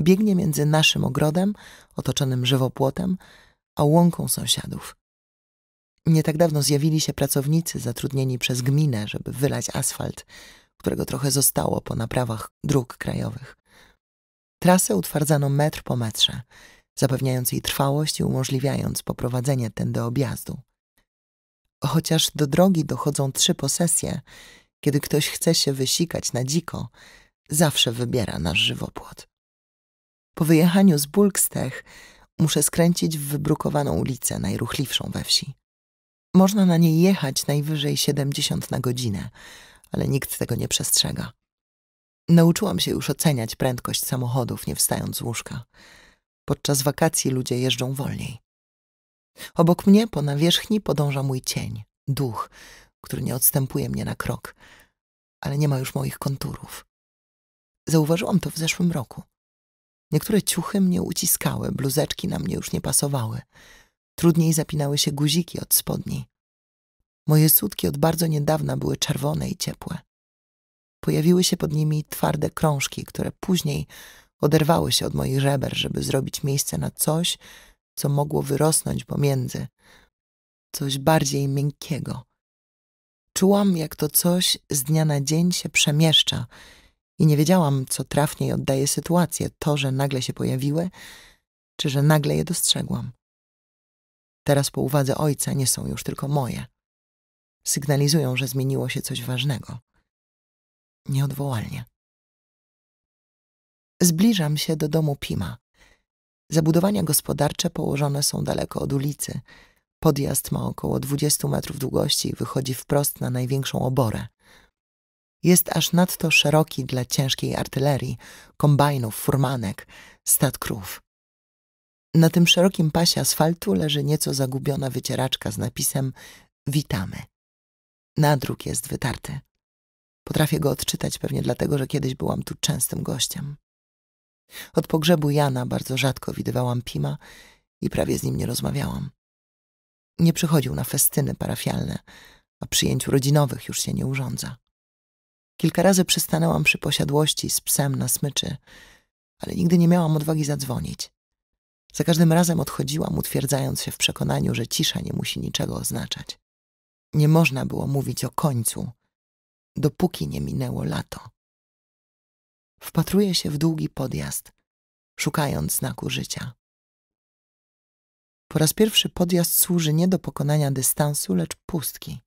Biegnie między naszym ogrodem, otoczonym żywopłotem, a łąką sąsiadów. Nie tak dawno zjawili się pracownicy zatrudnieni przez gminę, żeby wylać asfalt, którego trochę zostało po naprawach dróg krajowych. Trasę utwardzano metr po metrze – zapewniając jej trwałość i umożliwiając poprowadzenie tędy objazdu. Chociaż do drogi dochodzą trzy posesje, kiedy ktoś chce się wysikać na dziko, zawsze wybiera nasz żywopłot. Po wyjechaniu z Bulkstech muszę skręcić w wybrukowaną ulicę, najruchliwszą we wsi. Można na niej jechać najwyżej 70 na godzinę, ale nikt tego nie przestrzega. Nauczyłam się już oceniać prędkość samochodów, nie wstając z łóżka. Podczas wakacji ludzie jeżdżą wolniej. Obok mnie po nawierzchni podąża mój cień, duch, który nie odstępuje mnie na krok, ale nie ma już moich konturów. Zauważyłam to w zeszłym roku. Niektóre ciuchy mnie uciskały, bluzeczki na mnie już nie pasowały. Trudniej zapinały się guziki od spodni. Moje sutki od bardzo niedawna były czerwone i ciepłe. Pojawiły się pod nimi twarde krążki, które później Oderwały się od moich żeber, żeby zrobić miejsce na coś, co mogło wyrosnąć pomiędzy. Coś bardziej miękkiego. Czułam, jak to coś z dnia na dzień się przemieszcza i nie wiedziałam, co trafniej oddaje sytuację, to, że nagle się pojawiły, czy że nagle je dostrzegłam. Teraz po uwadze ojca nie są już tylko moje. Sygnalizują, że zmieniło się coś ważnego. Nieodwołalnie. Zbliżam się do domu Pima. Zabudowania gospodarcze położone są daleko od ulicy. Podjazd ma około 20 metrów długości i wychodzi wprost na największą oborę. Jest aż nadto szeroki dla ciężkiej artylerii, kombajnów, furmanek, stad krów. Na tym szerokim pasie asfaltu leży nieco zagubiona wycieraczka z napisem Witamy. Nadruk jest wytarty. Potrafię go odczytać pewnie dlatego, że kiedyś byłam tu częstym gościem. Od pogrzebu Jana bardzo rzadko widywałam Pima i prawie z nim nie rozmawiałam. Nie przychodził na festyny parafialne, a przyjęć rodzinowych już się nie urządza. Kilka razy przystanęłam przy posiadłości z psem na smyczy, ale nigdy nie miałam odwagi zadzwonić. Za każdym razem odchodziłam, utwierdzając się w przekonaniu, że cisza nie musi niczego oznaczać. Nie można było mówić o końcu, dopóki nie minęło lato wpatruje się w długi podjazd, szukając znaku życia. Po raz pierwszy podjazd służy nie do pokonania dystansu, lecz pustki.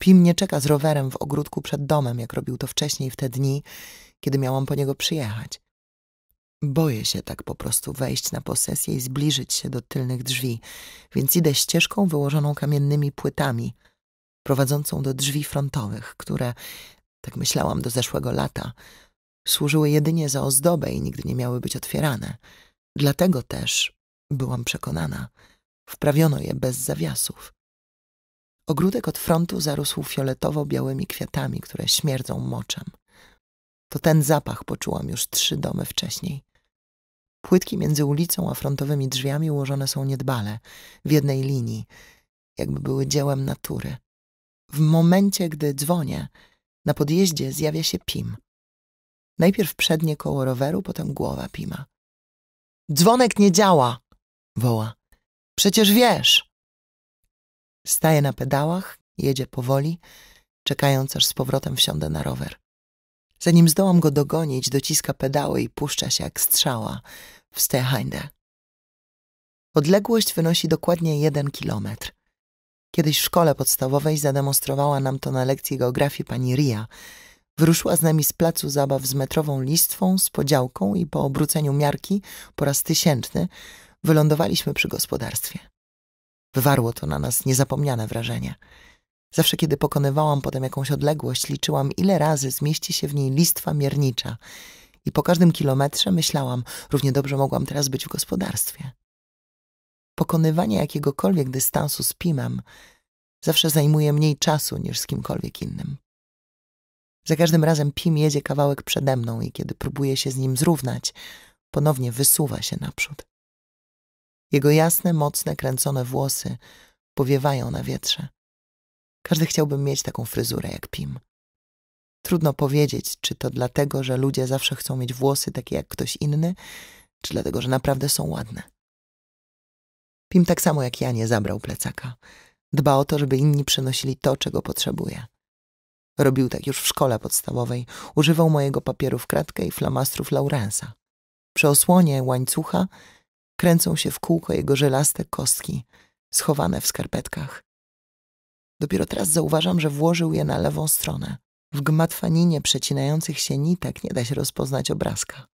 Pim nie czeka z rowerem w ogródku przed domem, jak robił to wcześniej w te dni, kiedy miałam po niego przyjechać. Boję się tak po prostu wejść na posesję i zbliżyć się do tylnych drzwi, więc idę ścieżką wyłożoną kamiennymi płytami, prowadzącą do drzwi frontowych, które, tak myślałam do zeszłego lata, służyły jedynie za ozdobę i nigdy nie miały być otwierane. Dlatego też, byłam przekonana, wprawiono je bez zawiasów. Ogródek od frontu zarósł fioletowo-białymi kwiatami, które śmierdzą moczem. To ten zapach poczułam już trzy domy wcześniej. Płytki między ulicą a frontowymi drzwiami ułożone są niedbale, w jednej linii, jakby były dziełem natury. W momencie, gdy dzwonię, na podjeździe zjawia się Pim – Najpierw przednie koło roweru, potem głowa Pima. Dzwonek nie działa! woła. Przecież wiesz! Staje na pedałach, jedzie powoli, czekając aż z powrotem wsiądę na rower. Zanim zdołam go dogonić, dociska pedały i puszcza się jak strzała w Stehinde. Odległość wynosi dokładnie jeden kilometr. Kiedyś w szkole podstawowej zademonstrowała nam to na lekcji geografii pani Ria, Wyruszyła z nami z placu zabaw z metrową listwą, z podziałką i po obróceniu miarki po raz tysięczny wylądowaliśmy przy gospodarstwie. Wywarło to na nas niezapomniane wrażenie. Zawsze, kiedy pokonywałam potem jakąś odległość, liczyłam, ile razy zmieści się w niej listwa miernicza. I po każdym kilometrze myślałam, równie dobrze mogłam teraz być w gospodarstwie. Pokonywanie jakiegokolwiek dystansu z Pimem zawsze zajmuje mniej czasu niż z kimkolwiek innym. Za każdym razem Pim jedzie kawałek przede mną i kiedy próbuje się z nim zrównać, ponownie wysuwa się naprzód. Jego jasne, mocne, kręcone włosy powiewają na wietrze. Każdy chciałby mieć taką fryzurę jak Pim. Trudno powiedzieć, czy to dlatego, że ludzie zawsze chcą mieć włosy takie jak ktoś inny, czy dlatego, że naprawdę są ładne. Pim tak samo jak ja nie zabrał plecaka. Dba o to, żeby inni przynosili to, czego potrzebuje. Robił tak już w szkole podstawowej. Używał mojego papieru w kratkę i flamastrów Laurensa. Przy osłonie łańcucha kręcą się w kółko jego żelaste kostki, schowane w skarpetkach. Dopiero teraz zauważam, że włożył je na lewą stronę. W gmatwaninie przecinających się nitek nie da się rozpoznać obrazka.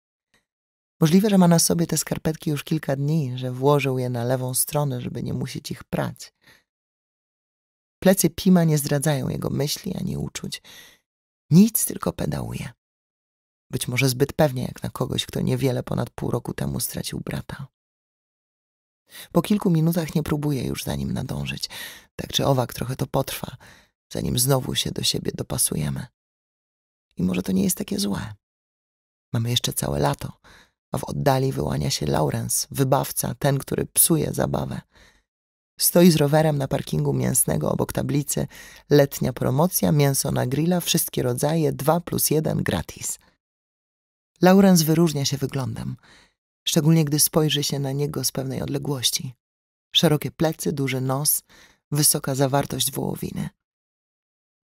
Możliwe, że ma na sobie te skarpetki już kilka dni, że włożył je na lewą stronę, żeby nie musieć ich prać. Plecy Pima nie zdradzają jego myśli ani uczuć. Nic tylko pedałuje. Być może zbyt pewnie jak na kogoś, kto niewiele ponad pół roku temu stracił brata. Po kilku minutach nie próbuje już za nim nadążyć. Tak czy owak trochę to potrwa, zanim znowu się do siebie dopasujemy. I może to nie jest takie złe. Mamy jeszcze całe lato, a w oddali wyłania się Laurens, wybawca, ten, który psuje zabawę. Stoi z rowerem na parkingu mięsnego obok tablicy letnia promocja, mięso na grilla, wszystkie rodzaje, dwa plus jeden gratis. Laurens wyróżnia się wyglądem, szczególnie gdy spojrzy się na niego z pewnej odległości. Szerokie plecy, duży nos, wysoka zawartość wołowiny.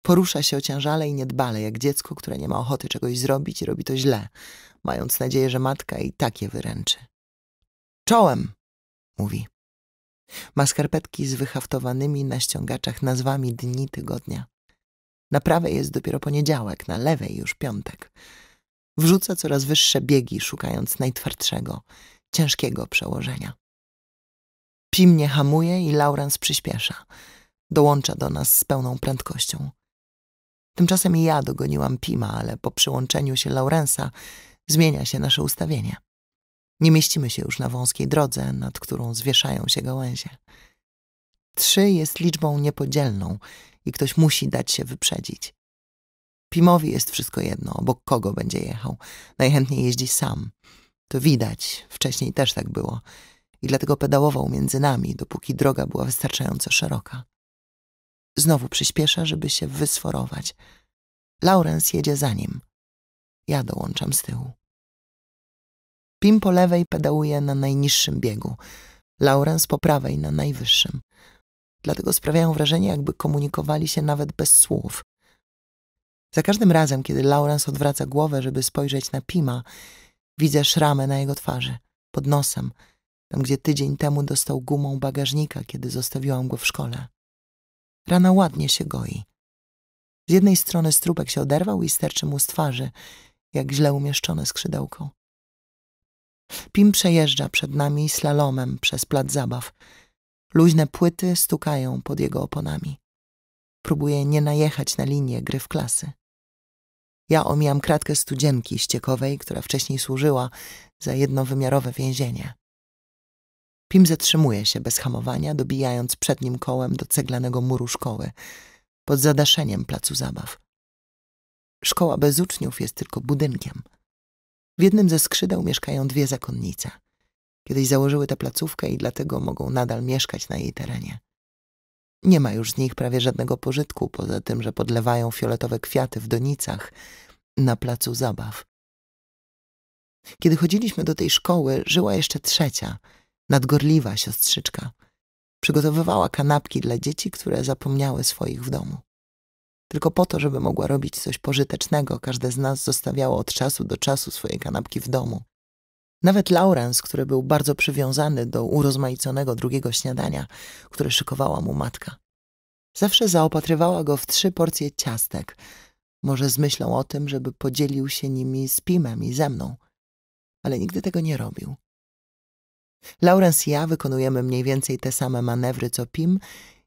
Porusza się ociężale i niedbale, jak dziecko, które nie ma ochoty czegoś zrobić i robi to źle, mając nadzieję, że matka i tak je wyręczy. Czołem, mówi. Ma skarpetki z wyhaftowanymi na ściągaczach nazwami dni tygodnia. Na prawej jest dopiero poniedziałek, na lewej już piątek. Wrzuca coraz wyższe biegi, szukając najtwardszego, ciężkiego przełożenia. Pi nie hamuje i Laurens przyspiesza. Dołącza do nas z pełną prędkością. Tymczasem i ja dogoniłam Pima, ale po przyłączeniu się Laurensa zmienia się nasze ustawienie. Nie mieścimy się już na wąskiej drodze, nad którą zwieszają się gałęzie. Trzy jest liczbą niepodzielną i ktoś musi dać się wyprzedzić. Pimowi jest wszystko jedno, obok kogo będzie jechał. Najchętniej jeździ sam. To widać, wcześniej też tak było. I dlatego pedałował między nami, dopóki droga była wystarczająco szeroka. Znowu przyspiesza, żeby się wysforować. Laurens jedzie za nim. Ja dołączam z tyłu. Pim po lewej pedałuje na najniższym biegu, Laurens po prawej na najwyższym. Dlatego sprawiają wrażenie, jakby komunikowali się nawet bez słów. Za każdym razem, kiedy Laurens odwraca głowę, żeby spojrzeć na Pima, widzę szramę na jego twarzy, pod nosem, tam gdzie tydzień temu dostał gumą bagażnika, kiedy zostawiłam go w szkole. Rana ładnie się goi. Z jednej strony strupek się oderwał i sterczy mu z twarzy, jak źle umieszczone skrzydełko. Pim przejeżdża przed nami slalomem przez plac zabaw. Luźne płyty stukają pod jego oponami. Próbuje nie najechać na linię gry w klasy. Ja omijam kratkę studzienki ściekowej, która wcześniej służyła za jednowymiarowe więzienie. Pim zatrzymuje się bez hamowania, dobijając przednim kołem do ceglanego muru szkoły, pod zadaszeniem placu zabaw. Szkoła bez uczniów jest tylko budynkiem – w jednym ze skrzydeł mieszkają dwie zakonnice. Kiedyś założyły tę placówkę i dlatego mogą nadal mieszkać na jej terenie. Nie ma już z nich prawie żadnego pożytku, poza tym, że podlewają fioletowe kwiaty w donicach na placu zabaw. Kiedy chodziliśmy do tej szkoły, żyła jeszcze trzecia, nadgorliwa siostrzyczka. Przygotowywała kanapki dla dzieci, które zapomniały swoich w domu. Tylko po to, żeby mogła robić coś pożytecznego, każde z nas zostawiało od czasu do czasu swoje kanapki w domu. Nawet Laurens, który był bardzo przywiązany do urozmaiconego drugiego śniadania, które szykowała mu matka. Zawsze zaopatrywała go w trzy porcje ciastek, może z myślą o tym, żeby podzielił się nimi z Pimem i ze mną, ale nigdy tego nie robił. Laurens i ja wykonujemy mniej więcej te same manewry co Pim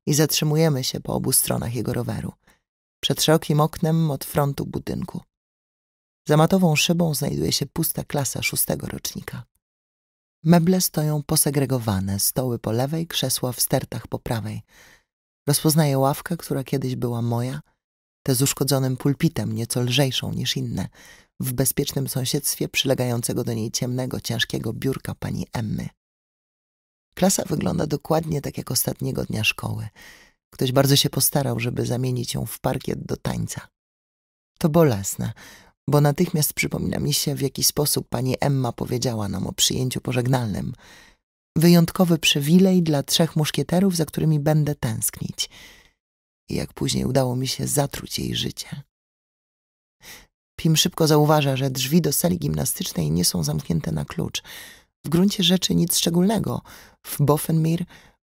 i zatrzymujemy się po obu stronach jego roweru. Przed szerokim oknem od frontu budynku. Za matową szybą znajduje się pusta klasa szóstego rocznika. Meble stoją posegregowane, stoły po lewej, krzesła w stertach po prawej. Rozpoznaję ławkę, która kiedyś była moja, tę z uszkodzonym pulpitem, nieco lżejszą niż inne, w bezpiecznym sąsiedztwie przylegającego do niej ciemnego, ciężkiego biurka pani Emmy. Klasa wygląda dokładnie tak jak ostatniego dnia szkoły. Ktoś bardzo się postarał, żeby zamienić ją w parkiet do tańca. To bolesne, bo natychmiast przypomina mi się, w jaki sposób pani Emma powiedziała nam o przyjęciu pożegnalnym. Wyjątkowy przywilej dla trzech muszkieterów, za którymi będę tęsknić. I jak później udało mi się zatruć jej życie. Pim szybko zauważa, że drzwi do sali gimnastycznej nie są zamknięte na klucz. W gruncie rzeczy nic szczególnego. W Boffenmir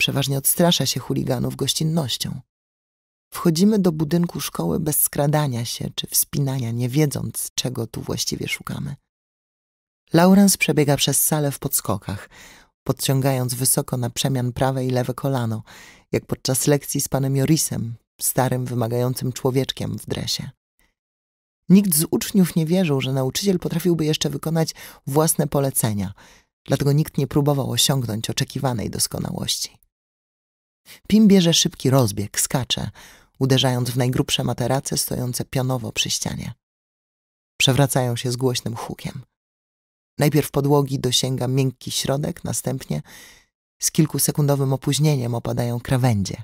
Przeważnie odstrasza się chuliganów gościnnością. Wchodzimy do budynku szkoły bez skradania się czy wspinania, nie wiedząc, czego tu właściwie szukamy. Laurens przebiega przez salę w podskokach, podciągając wysoko na przemian prawe i lewe kolano, jak podczas lekcji z panem Jorisem, starym, wymagającym człowieczkiem w dresie. Nikt z uczniów nie wierzył, że nauczyciel potrafiłby jeszcze wykonać własne polecenia, dlatego nikt nie próbował osiągnąć oczekiwanej doskonałości. Pim bierze szybki rozbieg, skacze, uderzając w najgrubsze materace stojące pionowo przy ścianie. Przewracają się z głośnym hukiem. Najpierw podłogi dosięga miękki środek, następnie z kilkusekundowym opóźnieniem opadają krawędzie,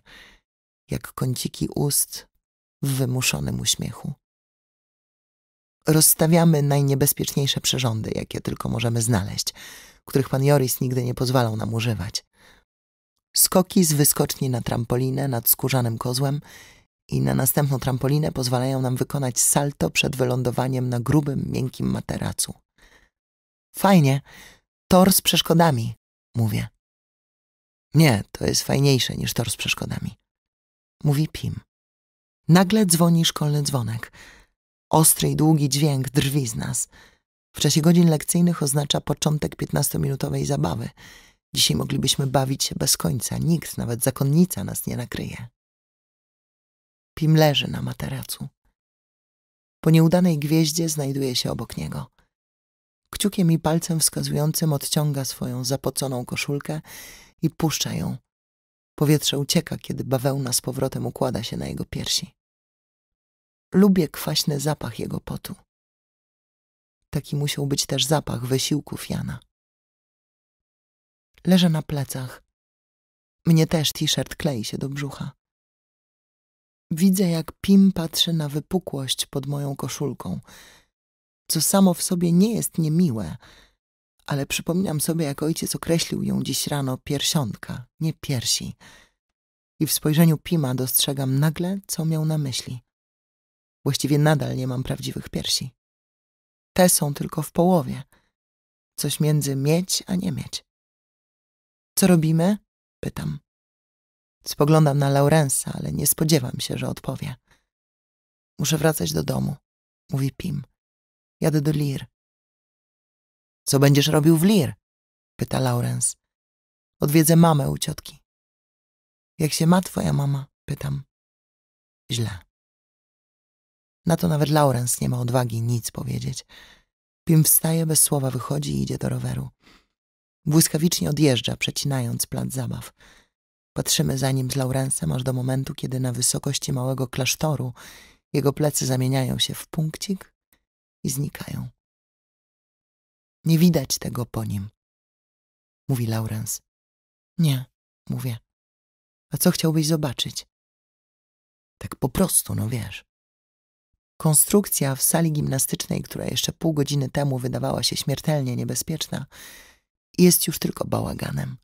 jak kąciki ust w wymuszonym uśmiechu. Rozstawiamy najniebezpieczniejsze przyrządy, jakie tylko możemy znaleźć, których pan Joris nigdy nie pozwalał nam używać. Skoki z wyskoczni na trampolinę nad skórzanym kozłem i na następną trampolinę pozwalają nam wykonać salto przed wylądowaniem na grubym, miękkim materacu. Fajnie, tor z przeszkodami, mówię. Nie, to jest fajniejsze niż tor z przeszkodami, mówi Pim. Nagle dzwoni szkolny dzwonek. Ostry i długi dźwięk drwi z nas. W czasie godzin lekcyjnych oznacza początek 15-minutowej zabawy – Dzisiaj moglibyśmy bawić się bez końca. Nikt, nawet zakonnica, nas nie nakryje. Pim leży na materacu. Po nieudanej gwieździe znajduje się obok niego. Kciukiem i palcem wskazującym odciąga swoją zapoconą koszulkę i puszcza ją. Powietrze ucieka, kiedy bawełna z powrotem układa się na jego piersi. Lubię kwaśny zapach jego potu. Taki musiał być też zapach wysiłków Jana leży na plecach. Mnie też t-shirt klei się do brzucha. Widzę, jak Pim patrzy na wypukłość pod moją koszulką, co samo w sobie nie jest niemiłe, ale przypominam sobie, jak ojciec określił ją dziś rano piersiątka, nie piersi. I w spojrzeniu Pima dostrzegam nagle, co miał na myśli. Właściwie nadal nie mam prawdziwych piersi. Te są tylko w połowie. Coś między mieć a nie mieć. Co robimy? Pytam. Spoglądam na Laurensa, ale nie spodziewam się, że odpowie. Muszę wracać do domu, mówi Pim. Jadę do Lir. Co będziesz robił w Lir? pyta Laurens. Odwiedzę mamę u ciotki. Jak się ma twoja mama? pytam. Źle. Na to nawet Laurens nie ma odwagi nic powiedzieć. Pim wstaje, bez słowa wychodzi i idzie do roweru. Błyskawicznie odjeżdża, przecinając plac zabaw. Patrzymy za nim z Laurensem aż do momentu, kiedy na wysokości małego klasztoru jego plecy zamieniają się w punkcik i znikają. Nie widać tego po nim, mówi Laurens. Nie, mówię. A co chciałbyś zobaczyć? Tak po prostu, no wiesz. Konstrukcja w sali gimnastycznej, która jeszcze pół godziny temu wydawała się śmiertelnie niebezpieczna, jest już tylko bałaganem.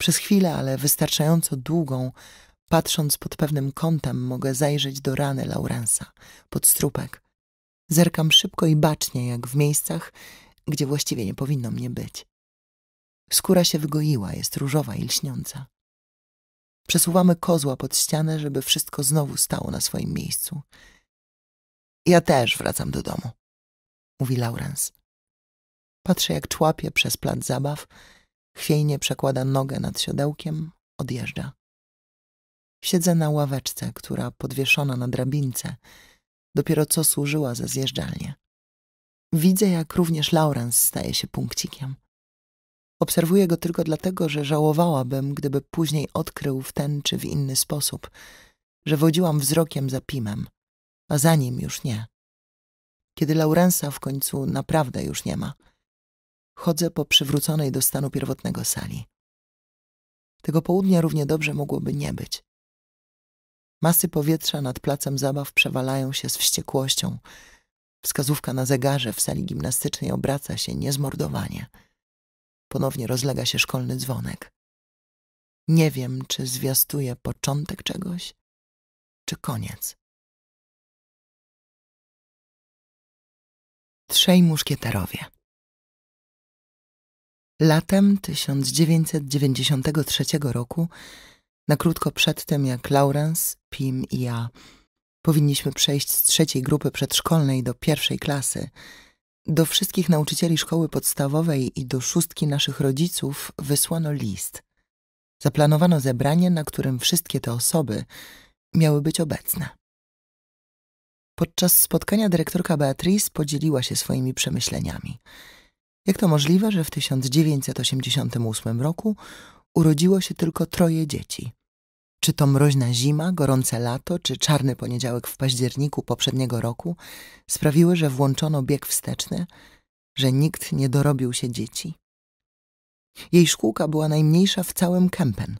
Przez chwilę, ale wystarczająco długą, patrząc pod pewnym kątem, mogę zajrzeć do rany Laurensa, pod strupek. Zerkam szybko i bacznie, jak w miejscach, gdzie właściwie nie powinno mnie być. Skóra się wygoiła, jest różowa i lśniąca. Przesuwamy kozła pod ścianę, żeby wszystko znowu stało na swoim miejscu. Ja też wracam do domu, mówi Laurens. Patrzę, jak człapie przez plac zabaw, chwiejnie przekłada nogę nad siodełkiem, odjeżdża. Siedzę na ławeczce, która podwieszona na drabince, dopiero co służyła za zjeżdżalnię. Widzę, jak również Laurens staje się punkcikiem. Obserwuję go tylko dlatego, że żałowałabym, gdyby później odkrył w ten czy w inny sposób, że wodziłam wzrokiem za Pimem, a za nim już nie. Kiedy Laurensa w końcu naprawdę już nie ma – chodzę po przywróconej do stanu pierwotnego sali. Tego południa równie dobrze mogłoby nie być. Masy powietrza nad placem zabaw przewalają się z wściekłością. Wskazówka na zegarze w sali gimnastycznej obraca się niezmordowanie. Ponownie rozlega się szkolny dzwonek. Nie wiem, czy zwiastuje początek czegoś, czy koniec. Trzej muszkieterowie. Latem 1993 roku, na krótko przed tym jak Laurence, Pim i ja powinniśmy przejść z trzeciej grupy przedszkolnej do pierwszej klasy, do wszystkich nauczycieli szkoły podstawowej i do szóstki naszych rodziców wysłano list. Zaplanowano zebranie, na którym wszystkie te osoby miały być obecne. Podczas spotkania dyrektorka Beatrice podzieliła się swoimi przemyśleniami – jak to możliwe, że w 1988 roku urodziło się tylko troje dzieci? Czy to mroźna zima, gorące lato, czy czarny poniedziałek w październiku poprzedniego roku sprawiły, że włączono bieg wsteczny, że nikt nie dorobił się dzieci? Jej szkółka była najmniejsza w całym Kempen.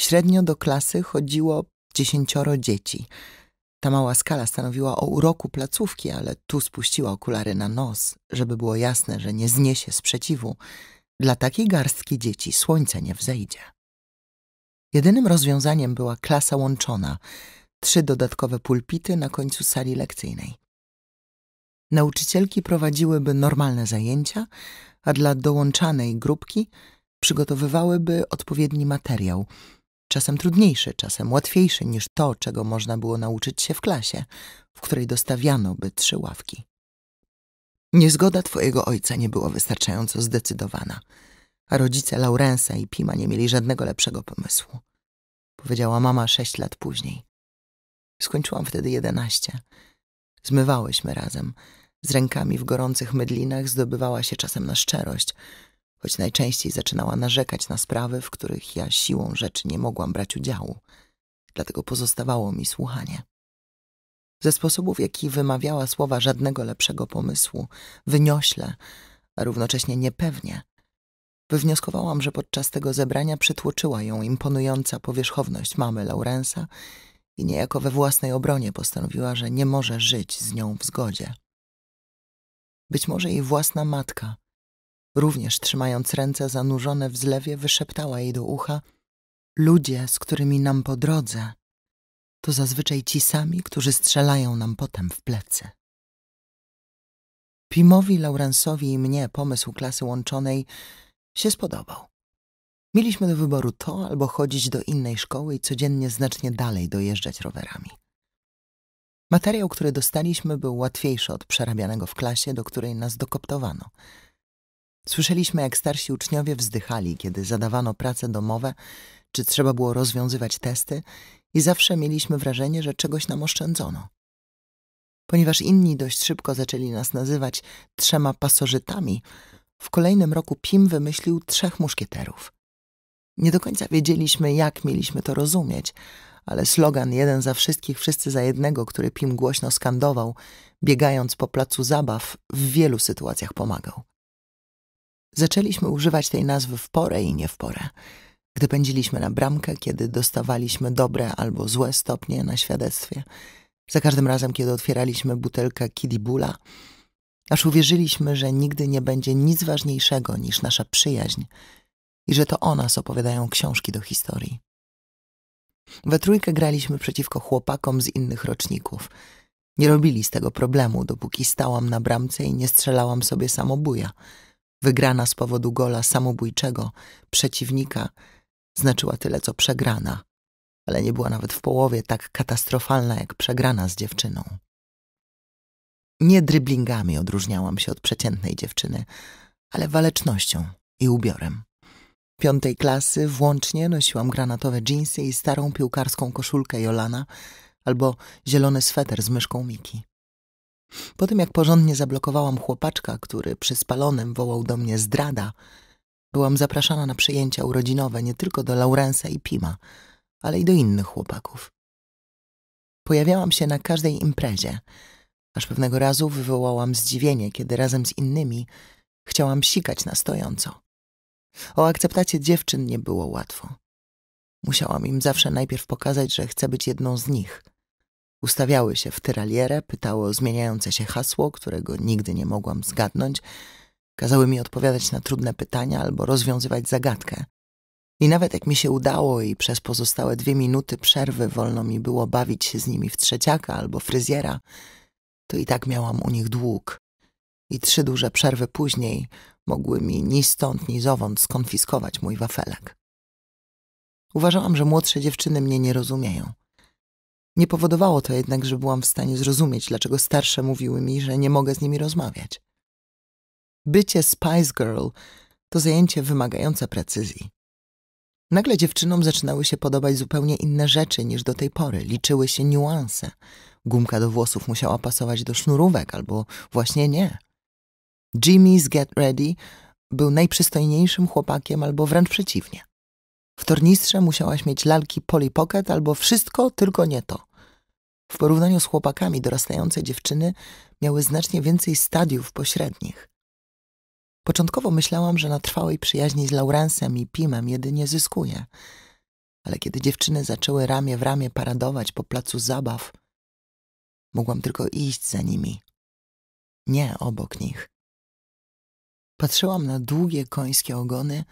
Średnio do klasy chodziło dziesięcioro dzieci, ta mała skala stanowiła o uroku placówki, ale tu spuściła okulary na nos, żeby było jasne, że nie zniesie sprzeciwu. Dla takiej garstki dzieci słońce nie wzejdzie. Jedynym rozwiązaniem była klasa łączona, trzy dodatkowe pulpity na końcu sali lekcyjnej. Nauczycielki prowadziłyby normalne zajęcia, a dla dołączanej grupki przygotowywałyby odpowiedni materiał – czasem trudniejszy, czasem łatwiejszy niż to, czego można było nauczyć się w klasie, w której dostawiano by trzy ławki. Niezgoda twojego ojca nie była wystarczająco zdecydowana, a rodzice Laurensa i Pima nie mieli żadnego lepszego pomysłu. Powiedziała mama sześć lat później. Skończyłam wtedy jedenaście. Zmywałyśmy razem. Z rękami w gorących mydlinach zdobywała się czasem na szczerość – choć najczęściej zaczynała narzekać na sprawy, w których ja siłą rzeczy nie mogłam brać udziału, dlatego pozostawało mi słuchanie. Ze sposobów, jaki wymawiała słowa żadnego lepszego pomysłu, wyniośle, a równocześnie niepewnie, wywnioskowałam, że podczas tego zebrania przytłoczyła ją imponująca powierzchowność mamy Laurensa i niejako we własnej obronie postanowiła, że nie może żyć z nią w zgodzie. Być może jej własna matka również trzymając ręce zanurzone w zlewie, wyszeptała jej do ucha: Ludzie, z którymi nam po drodze, to zazwyczaj ci sami, którzy strzelają nam potem w plecy. Pimowi, Laurensowi i mnie pomysł klasy łączonej się spodobał. Mieliśmy do wyboru to albo chodzić do innej szkoły i codziennie znacznie dalej dojeżdżać rowerami. Materiał, który dostaliśmy, był łatwiejszy od przerabianego w klasie, do której nas dokoptowano. Słyszeliśmy, jak starsi uczniowie wzdychali, kiedy zadawano prace domowe, czy trzeba było rozwiązywać testy, i zawsze mieliśmy wrażenie, że czegoś nam oszczędzono. Ponieważ inni dość szybko zaczęli nas nazywać trzema pasożytami, w kolejnym roku Pim wymyślił trzech muszkieterów. Nie do końca wiedzieliśmy, jak mieliśmy to rozumieć, ale slogan jeden za wszystkich, wszyscy za jednego, który Pim głośno skandował, biegając po placu zabaw, w wielu sytuacjach pomagał. Zaczęliśmy używać tej nazwy w porę i nie w porę. Gdy pędziliśmy na bramkę, kiedy dostawaliśmy dobre albo złe stopnie na świadectwie, za każdym razem, kiedy otwieraliśmy butelkę kidibula, aż uwierzyliśmy, że nigdy nie będzie nic ważniejszego niż nasza przyjaźń i że to o nas opowiadają książki do historii. We trójkę graliśmy przeciwko chłopakom z innych roczników. Nie robili z tego problemu, dopóki stałam na bramce i nie strzelałam sobie samobuja – Wygrana z powodu gola samobójczego przeciwnika znaczyła tyle, co przegrana, ale nie była nawet w połowie tak katastrofalna jak przegrana z dziewczyną. Nie dryblingami odróżniałam się od przeciętnej dziewczyny, ale walecznością i ubiorem. Piątej klasy włącznie nosiłam granatowe dżinsy i starą piłkarską koszulkę Jolana albo zielony sweter z myszką Miki. Po tym, jak porządnie zablokowałam chłopaczka, który przy spalonym wołał do mnie zdrada, byłam zapraszana na przyjęcia urodzinowe nie tylko do Laurensa i Pima, ale i do innych chłopaków. Pojawiałam się na każdej imprezie, aż pewnego razu wywołałam zdziwienie, kiedy razem z innymi chciałam sikać na stojąco. O akceptacie dziewczyn nie było łatwo. Musiałam im zawsze najpierw pokazać, że chcę być jedną z nich – Ustawiały się w tyralierę, pytały o zmieniające się hasło, którego nigdy nie mogłam zgadnąć, kazały mi odpowiadać na trudne pytania albo rozwiązywać zagadkę. I nawet jak mi się udało i przez pozostałe dwie minuty przerwy wolno mi było bawić się z nimi w trzeciaka albo fryzjera, to i tak miałam u nich dług. I trzy duże przerwy później mogły mi ni stąd, ni zowąd skonfiskować mój wafelek. Uważałam, że młodsze dziewczyny mnie nie rozumieją – nie powodowało to jednak, że byłam w stanie zrozumieć, dlaczego starsze mówiły mi, że nie mogę z nimi rozmawiać. Bycie Spice Girl to zajęcie wymagające precyzji. Nagle dziewczynom zaczynały się podobać zupełnie inne rzeczy niż do tej pory. Liczyły się niuanse. Gumka do włosów musiała pasować do sznurówek albo właśnie nie. Jimmy's Get Ready był najprzystojniejszym chłopakiem albo wręcz przeciwnie. W tornistrze musiałaś mieć lalki Polly Pocket albo wszystko, tylko nie to. W porównaniu z chłopakami dorastające dziewczyny miały znacznie więcej stadiów pośrednich. Początkowo myślałam, że na trwałej przyjaźni z Laurensem i Pimem jedynie zyskuję. Ale kiedy dziewczyny zaczęły ramię w ramię paradować po placu zabaw, mogłam tylko iść za nimi. Nie obok nich. Patrzyłam na długie końskie ogony,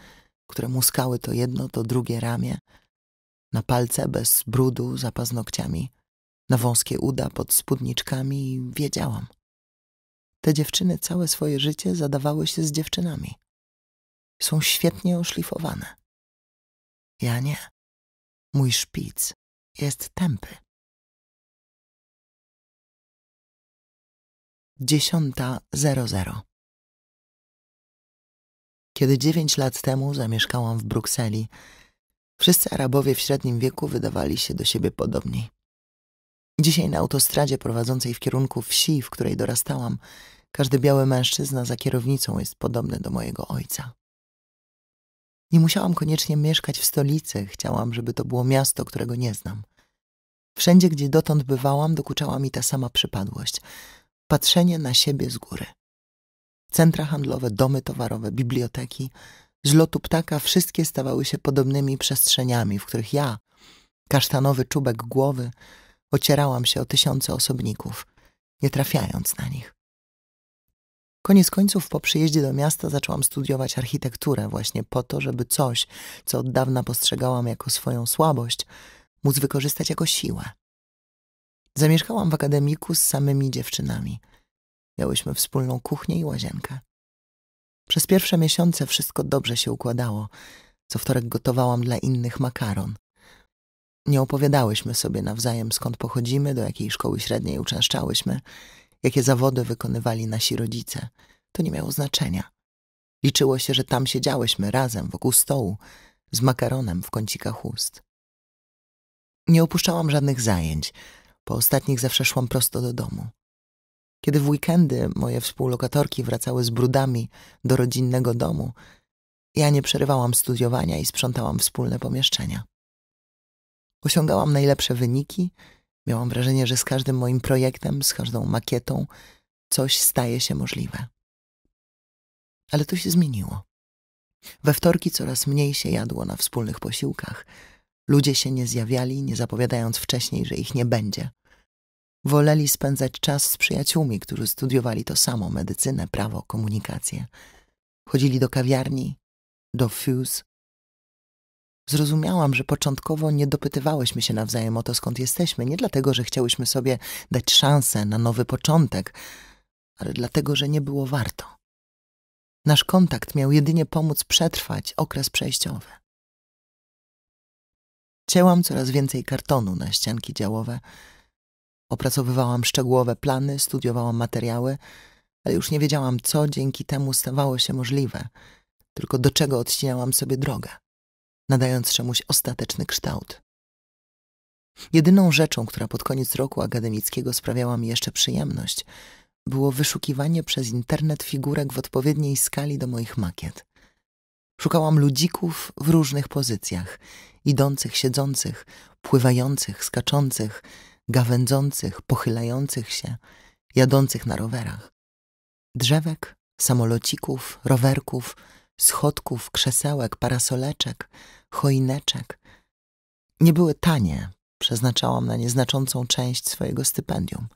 które muskały to jedno, to drugie ramię, na palce bez brudu za paznokciami, na wąskie uda pod spódniczkami i wiedziałam. Te dziewczyny całe swoje życie zadawały się z dziewczynami. Są świetnie oszlifowane. Ja nie. Mój szpic jest tępy. Dziesiąta zero zero. Kiedy dziewięć lat temu zamieszkałam w Brukseli, wszyscy Arabowie w średnim wieku wydawali się do siebie podobni. Dzisiaj na autostradzie prowadzącej w kierunku wsi, w której dorastałam, każdy biały mężczyzna za kierownicą jest podobny do mojego ojca. Nie musiałam koniecznie mieszkać w stolicy, chciałam, żeby to było miasto, którego nie znam. Wszędzie, gdzie dotąd bywałam, dokuczała mi ta sama przypadłość patrzenie na siebie z góry centra handlowe, domy towarowe, biblioteki. Z lotu ptaka wszystkie stawały się podobnymi przestrzeniami, w których ja, kasztanowy czubek głowy, ocierałam się o tysiące osobników, nie trafiając na nich. Koniec końców po przyjeździe do miasta zaczęłam studiować architekturę właśnie po to, żeby coś, co od dawna postrzegałam jako swoją słabość, móc wykorzystać jako siłę. Zamieszkałam w akademiku z samymi dziewczynami – Miałyśmy wspólną kuchnię i łazienkę. Przez pierwsze miesiące wszystko dobrze się układało. Co wtorek gotowałam dla innych makaron. Nie opowiadałyśmy sobie nawzajem, skąd pochodzimy, do jakiej szkoły średniej uczęszczałyśmy, jakie zawody wykonywali nasi rodzice. To nie miało znaczenia. Liczyło się, że tam siedziałyśmy razem wokół stołu, z makaronem w kącikach ust. Nie opuszczałam żadnych zajęć. Po ostatnich zawsze szłam prosto do domu. Kiedy w weekendy moje współlokatorki wracały z brudami do rodzinnego domu, ja nie przerywałam studiowania i sprzątałam wspólne pomieszczenia. Osiągałam najlepsze wyniki, miałam wrażenie, że z każdym moim projektem, z każdą makietą coś staje się możliwe. Ale to się zmieniło. We wtorki coraz mniej się jadło na wspólnych posiłkach. Ludzie się nie zjawiali, nie zapowiadając wcześniej, że ich nie będzie – Woleli spędzać czas z przyjaciółmi, którzy studiowali to samo medycynę, prawo, komunikację. Chodzili do kawiarni, do Fuse. Zrozumiałam, że początkowo nie dopytywałyśmy się nawzajem o to, skąd jesteśmy, nie dlatego, że chciałyśmy sobie dać szansę na nowy początek, ale dlatego, że nie było warto. Nasz kontakt miał jedynie pomóc przetrwać okres przejściowy. Cięłam coraz więcej kartonu na ścianki działowe, Opracowywałam szczegółowe plany, studiowałam materiały, ale już nie wiedziałam, co dzięki temu stawało się możliwe, tylko do czego odcinałam sobie drogę, nadając czemuś ostateczny kształt. Jedyną rzeczą, która pod koniec roku akademickiego sprawiała mi jeszcze przyjemność, było wyszukiwanie przez internet figurek w odpowiedniej skali do moich makiet. Szukałam ludzików w różnych pozycjach idących, siedzących, pływających, skaczących gawędzących, pochylających się, jadących na rowerach. Drzewek, samolocików, rowerków, schodków, krzesełek, parasoleczek, choineczek. Nie były tanie, przeznaczałam na nieznaczącą część swojego stypendium.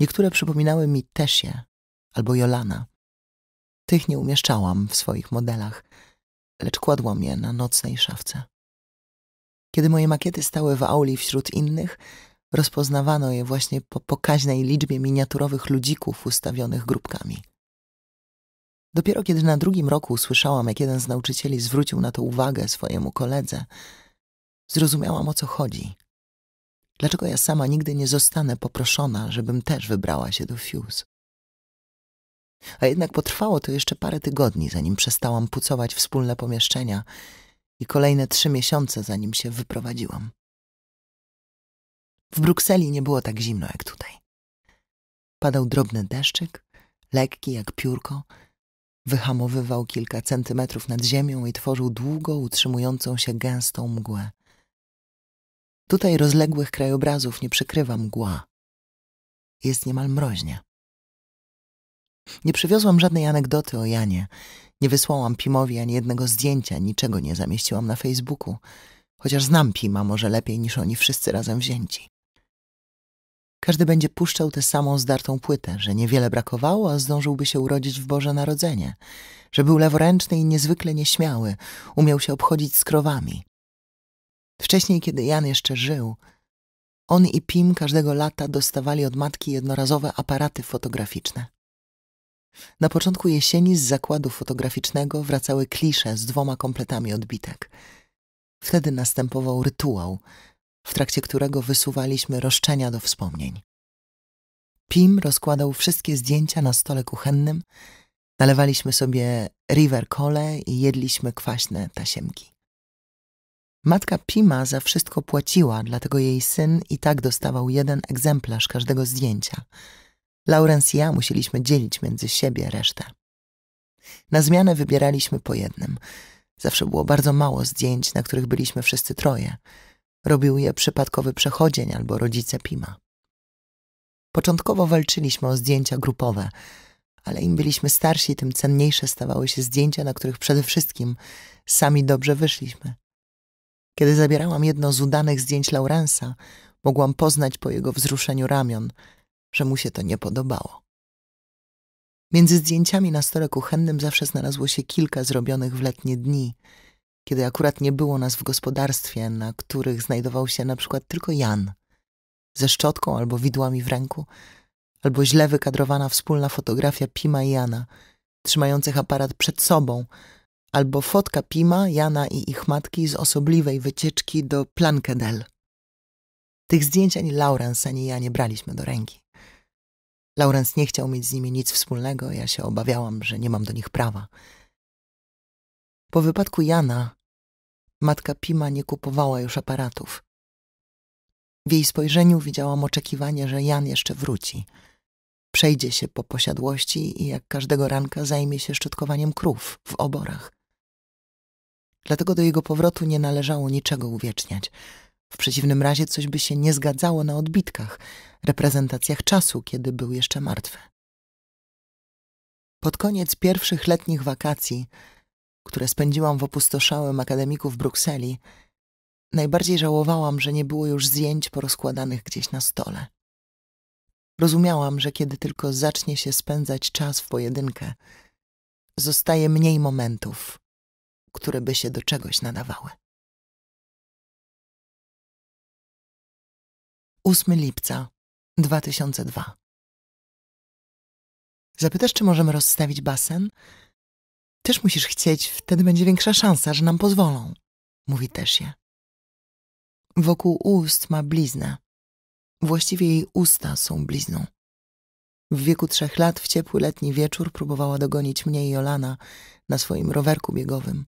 Niektóre przypominały mi Tesię albo Jolana. Tych nie umieszczałam w swoich modelach, lecz kładłam je na nocnej szafce. Kiedy moje makiety stały w auli wśród innych, Rozpoznawano je właśnie po pokaźnej liczbie miniaturowych ludzików ustawionych grupkami. Dopiero kiedy na drugim roku usłyszałam, jak jeden z nauczycieli zwrócił na to uwagę swojemu koledze, zrozumiałam o co chodzi. Dlaczego ja sama nigdy nie zostanę poproszona, żebym też wybrała się do Fuse? A jednak potrwało to jeszcze parę tygodni, zanim przestałam pucować wspólne pomieszczenia i kolejne trzy miesiące, zanim się wyprowadziłam. W Brukseli nie było tak zimno jak tutaj. Padał drobny deszczyk, lekki jak piórko, wyhamowywał kilka centymetrów nad ziemią i tworzył długo utrzymującą się gęstą mgłę. Tutaj rozległych krajobrazów nie przykrywa mgła. Jest niemal mroźnie. Nie przywiozłam żadnej anegdoty o Janie. Nie wysłałam Pimowi ani jednego zdjęcia, niczego nie zamieściłam na Facebooku. Chociaż znam Pima może lepiej niż oni wszyscy razem wzięci. Każdy będzie puszczał tę samą zdartą płytę, że niewiele brakowało, a zdążyłby się urodzić w Boże Narodzenie, że był leworęczny i niezwykle nieśmiały, umiał się obchodzić z krowami. Wcześniej, kiedy Jan jeszcze żył, on i Pim każdego lata dostawali od matki jednorazowe aparaty fotograficzne. Na początku jesieni z zakładu fotograficznego wracały klisze z dwoma kompletami odbitek. Wtedy następował rytuał – w trakcie którego wysuwaliśmy roszczenia do wspomnień. Pim rozkładał wszystkie zdjęcia na stole kuchennym, nalewaliśmy sobie river cole i jedliśmy kwaśne tasiemki. Matka Pima za wszystko płaciła, dlatego jej syn i tak dostawał jeden egzemplarz każdego zdjęcia. Laurens i ja musieliśmy dzielić między siebie resztę. Na zmianę wybieraliśmy po jednym. Zawsze było bardzo mało zdjęć, na których byliśmy wszyscy troje – Robił je przypadkowy przechodzień albo rodzice Pima. Początkowo walczyliśmy o zdjęcia grupowe, ale im byliśmy starsi, tym cenniejsze stawały się zdjęcia, na których przede wszystkim sami dobrze wyszliśmy. Kiedy zabierałam jedno z udanych zdjęć Laurensa, mogłam poznać po jego wzruszeniu ramion, że mu się to nie podobało. Między zdjęciami na stole kuchennym zawsze znalazło się kilka zrobionych w letnie dni – kiedy akurat nie było nas w gospodarstwie, na których znajdował się na przykład tylko Jan, ze szczotką albo widłami w ręku, albo źle wykadrowana wspólna fotografia Pima i Jana, trzymających aparat przed sobą, albo fotka Pima, Jana i ich matki z osobliwej wycieczki do Plankedel. Tych zdjęć ani Laurens, ani ja nie braliśmy do ręki. Laurens nie chciał mieć z nimi nic wspólnego, ja się obawiałam, że nie mam do nich prawa – po wypadku Jana matka Pima nie kupowała już aparatów. W jej spojrzeniu widziałam oczekiwanie, że Jan jeszcze wróci. Przejdzie się po posiadłości i jak każdego ranka zajmie się szczotkowaniem krów w oborach. Dlatego do jego powrotu nie należało niczego uwieczniać. W przeciwnym razie coś by się nie zgadzało na odbitkach, reprezentacjach czasu, kiedy był jeszcze martwy. Pod koniec pierwszych letnich wakacji które spędziłam w opustoszałym akademiku w Brukseli, najbardziej żałowałam, że nie było już zdjęć porozkładanych gdzieś na stole. Rozumiałam, że kiedy tylko zacznie się spędzać czas w pojedynkę, zostaje mniej momentów, które by się do czegoś nadawały. 8 lipca 2002 Zapytasz, czy możemy rozstawić basen? Też musisz chcieć, wtedy będzie większa szansa, że nam pozwolą, mówi Tesie. Wokół ust ma bliznę. Właściwie jej usta są blizną. W wieku trzech lat w ciepły letni wieczór próbowała dogonić mnie i Jolana na swoim rowerku biegowym.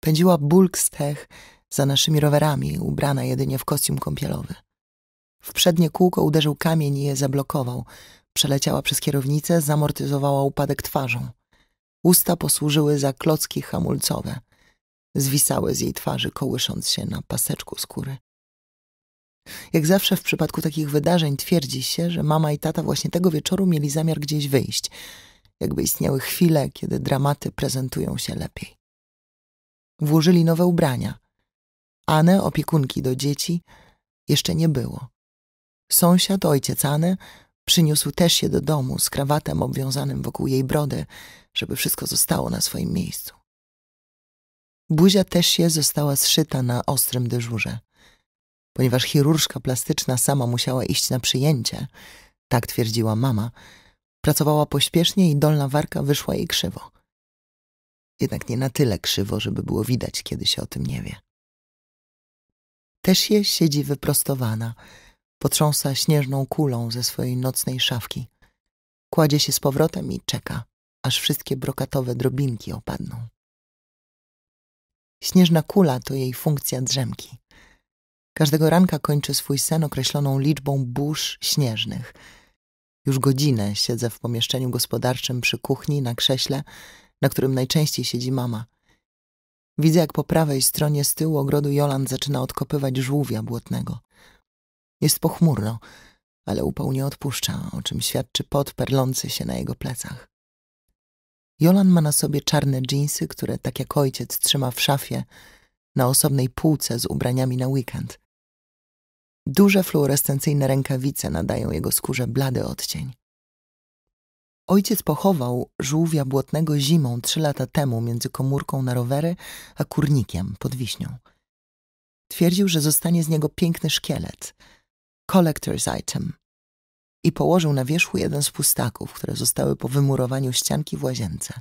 Pędziła bulkstech za naszymi rowerami, ubrana jedynie w kostium kąpielowy. W przednie kółko uderzył kamień i je zablokował. Przeleciała przez kierownicę, zamortyzowała upadek twarzą. Usta posłużyły za klocki hamulcowe. Zwisały z jej twarzy, kołysząc się na paseczku skóry. Jak zawsze w przypadku takich wydarzeń twierdzi się, że mama i tata właśnie tego wieczoru mieli zamiar gdzieś wyjść, jakby istniały chwile, kiedy dramaty prezentują się lepiej. Włożyli nowe ubrania. Anę, opiekunki do dzieci, jeszcze nie było. Sąsiad, ojciec Anny, przyniósł też je do domu z krawatem obwiązanym wokół jej brody, żeby wszystko zostało na swoim miejscu. Buzia też je została zszyta na ostrym dyżurze. Ponieważ chirurżka plastyczna sama musiała iść na przyjęcie, tak twierdziła mama, pracowała pośpiesznie i dolna warka wyszła jej krzywo. Jednak nie na tyle krzywo, żeby było widać, kiedy się o tym nie wie. Też je siedzi wyprostowana, potrząsa śnieżną kulą ze swojej nocnej szafki. Kładzie się z powrotem i czeka aż wszystkie brokatowe drobinki opadną. Śnieżna kula to jej funkcja drzemki. Każdego ranka kończy swój sen określoną liczbą burz śnieżnych. Już godzinę siedzę w pomieszczeniu gospodarczym przy kuchni na krześle, na którym najczęściej siedzi mama. Widzę, jak po prawej stronie z tyłu ogrodu Jolan zaczyna odkopywać żółwia błotnego. Jest pochmurno, ale upał nie odpuszcza, o czym świadczy pot perlący się na jego plecach. Jolan ma na sobie czarne dżinsy, które tak jak ojciec trzyma w szafie na osobnej półce z ubraniami na weekend. Duże fluorescencyjne rękawice nadają jego skórze blady odcień. Ojciec pochował żółwia błotnego zimą trzy lata temu między komórką na rowery a kurnikiem pod wiśnią. Twierdził, że zostanie z niego piękny szkielet, collector's item, i położył na wierzchu jeden z pustaków, które zostały po wymurowaniu ścianki w łazience.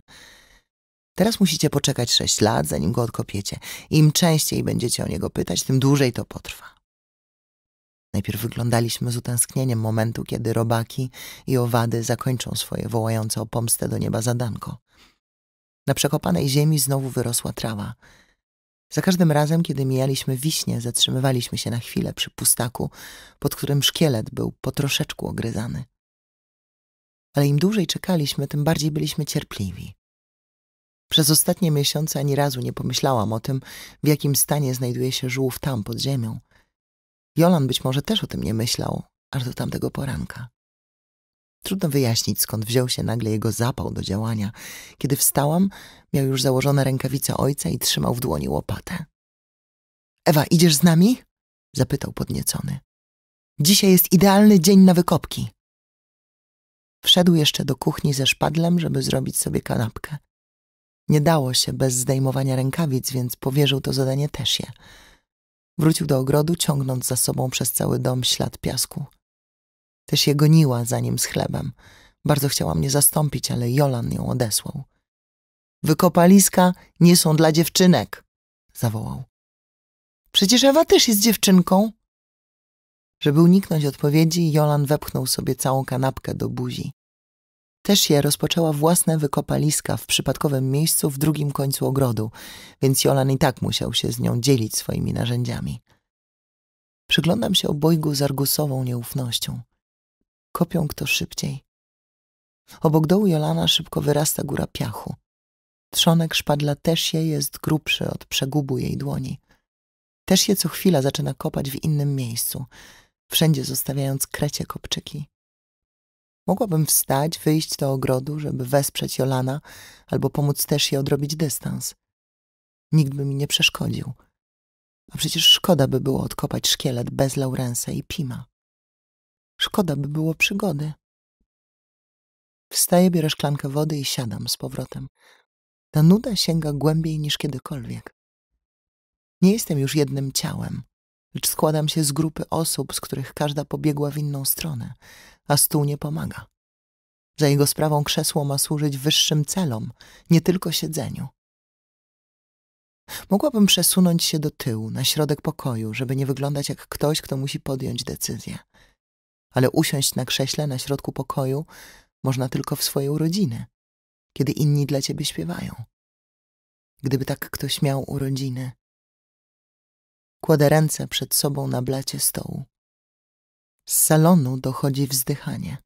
Teraz musicie poczekać sześć lat, zanim go odkopiecie. Im częściej będziecie o niego pytać, tym dłużej to potrwa. Najpierw wyglądaliśmy z utęsknieniem momentu, kiedy robaki i owady zakończą swoje wołające o pomstę do nieba zadanko. Na przekopanej ziemi znowu wyrosła trawa – za każdym razem, kiedy mijaliśmy wiśnie, zatrzymywaliśmy się na chwilę przy pustaku, pod którym szkielet był po troszeczku ogryzany. Ale im dłużej czekaliśmy, tym bardziej byliśmy cierpliwi. Przez ostatnie miesiące ani razu nie pomyślałam o tym, w jakim stanie znajduje się żółw tam, pod ziemią. Jolan być może też o tym nie myślał, aż do tamtego poranka. Trudno wyjaśnić, skąd wziął się nagle jego zapał do działania. Kiedy wstałam, miał już założone rękawice ojca i trzymał w dłoni łopatę. Ewa, idziesz z nami? zapytał podniecony. Dzisiaj jest idealny dzień na wykopki. Wszedł jeszcze do kuchni ze szpadlem, żeby zrobić sobie kanapkę. Nie dało się bez zdejmowania rękawic, więc powierzył to zadanie też je. Wrócił do ogrodu, ciągnąc za sobą przez cały dom ślad piasku. Też je goniła za nim z chlebem. Bardzo chciała mnie zastąpić, ale Jolan ją odesłał. Wykopaliska nie są dla dziewczynek, zawołał. Przecież Ewa też jest dziewczynką. Żeby uniknąć odpowiedzi, Jolan wepchnął sobie całą kanapkę do buzi. Też je rozpoczęła własne wykopaliska w przypadkowym miejscu w drugim końcu ogrodu, więc Jolan i tak musiał się z nią dzielić swoimi narzędziami. Przyglądam się obojgu z argusową nieufnością. Kopią kto szybciej. Obok dołu Jolana szybko wyrasta góra piachu. Trzonek szpadla też je jest grubszy od przegubu jej dłoni. Też je co chwila zaczyna kopać w innym miejscu, wszędzie zostawiając krecie kopczyki. Mogłabym wstać, wyjść do ogrodu, żeby wesprzeć Jolana albo pomóc też jej odrobić dystans. Nikt by mi nie przeszkodził. A przecież szkoda by było odkopać szkielet bez Laurensa i Pima. Szkoda by było przygody. Wstaję, biorę szklankę wody i siadam z powrotem. Ta nuda sięga głębiej niż kiedykolwiek. Nie jestem już jednym ciałem, lecz składam się z grupy osób, z których każda pobiegła w inną stronę, a stół nie pomaga. Za jego sprawą krzesło ma służyć wyższym celom, nie tylko siedzeniu. Mogłabym przesunąć się do tyłu, na środek pokoju, żeby nie wyglądać jak ktoś, kto musi podjąć decyzję ale usiąść na krześle na środku pokoju można tylko w swoje urodziny, kiedy inni dla ciebie śpiewają. Gdyby tak ktoś miał urodziny. Kładę ręce przed sobą na blacie stołu. Z salonu dochodzi wzdychanie.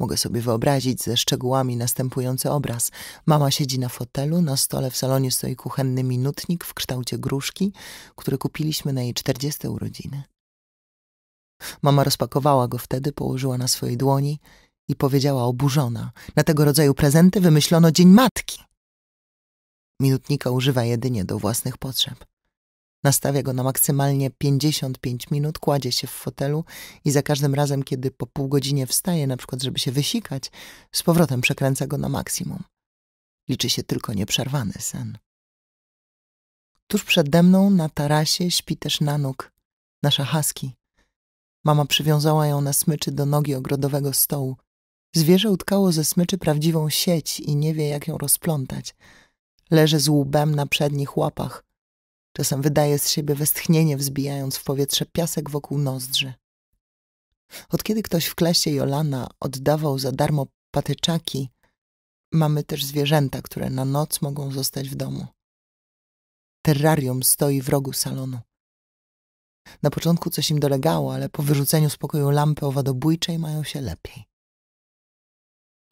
Mogę sobie wyobrazić ze szczegółami następujący obraz. Mama siedzi na fotelu, na stole w salonie stoi kuchenny minutnik w kształcie gruszki, który kupiliśmy na jej czterdzieste urodziny. Mama rozpakowała go wtedy, położyła na swojej dłoni i powiedziała oburzona. Na tego rodzaju prezenty wymyślono Dzień Matki. Minutnika używa jedynie do własnych potrzeb. Nastawia go na maksymalnie 55 minut, kładzie się w fotelu i za każdym razem, kiedy po pół godzinie wstaje, na przykład, żeby się wysikać, z powrotem przekręca go na maksimum. Liczy się tylko nieprzerwany sen. Tuż przede mną na tarasie śpi też Nanuk, nasza haski, Mama przywiązała ją na smyczy do nogi ogrodowego stołu. Zwierzę utkało ze smyczy prawdziwą sieć i nie wie, jak ją rozplątać. Leży z łbem na przednich łapach. Czasem wydaje z siebie westchnienie, wzbijając w powietrze piasek wokół nozdrzy. Od kiedy ktoś w klasie Jolana oddawał za darmo patyczaki, mamy też zwierzęta, które na noc mogą zostać w domu. Terrarium stoi w rogu salonu. Na początku coś im dolegało, ale po wyrzuceniu z pokoju lampy owadobójczej mają się lepiej.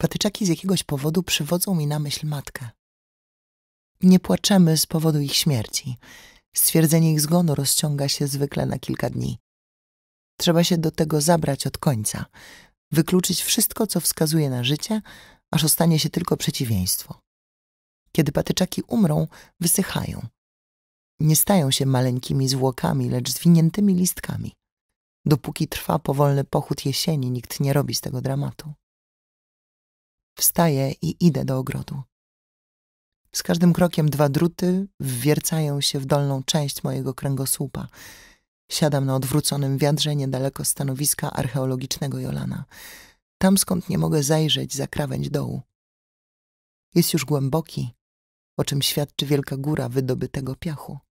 Patyczaki z jakiegoś powodu przywodzą mi na myśl matkę. Nie płaczemy z powodu ich śmierci. Stwierdzenie ich zgonu rozciąga się zwykle na kilka dni. Trzeba się do tego zabrać od końca, wykluczyć wszystko, co wskazuje na życie, aż ostanie się tylko przeciwieństwo. Kiedy patyczaki umrą, wysychają – nie stają się maleńkimi zwłokami, lecz zwiniętymi listkami. Dopóki trwa powolny pochód jesieni, nikt nie robi z tego dramatu. Wstaję i idę do ogrodu. Z każdym krokiem dwa druty wwiercają się w dolną część mojego kręgosłupa. Siadam na odwróconym wiadrze niedaleko stanowiska archeologicznego Jolana. Tam skąd nie mogę zajrzeć za krawędź dołu. Jest już głęboki, o czym świadczy wielka góra wydobytego piachu.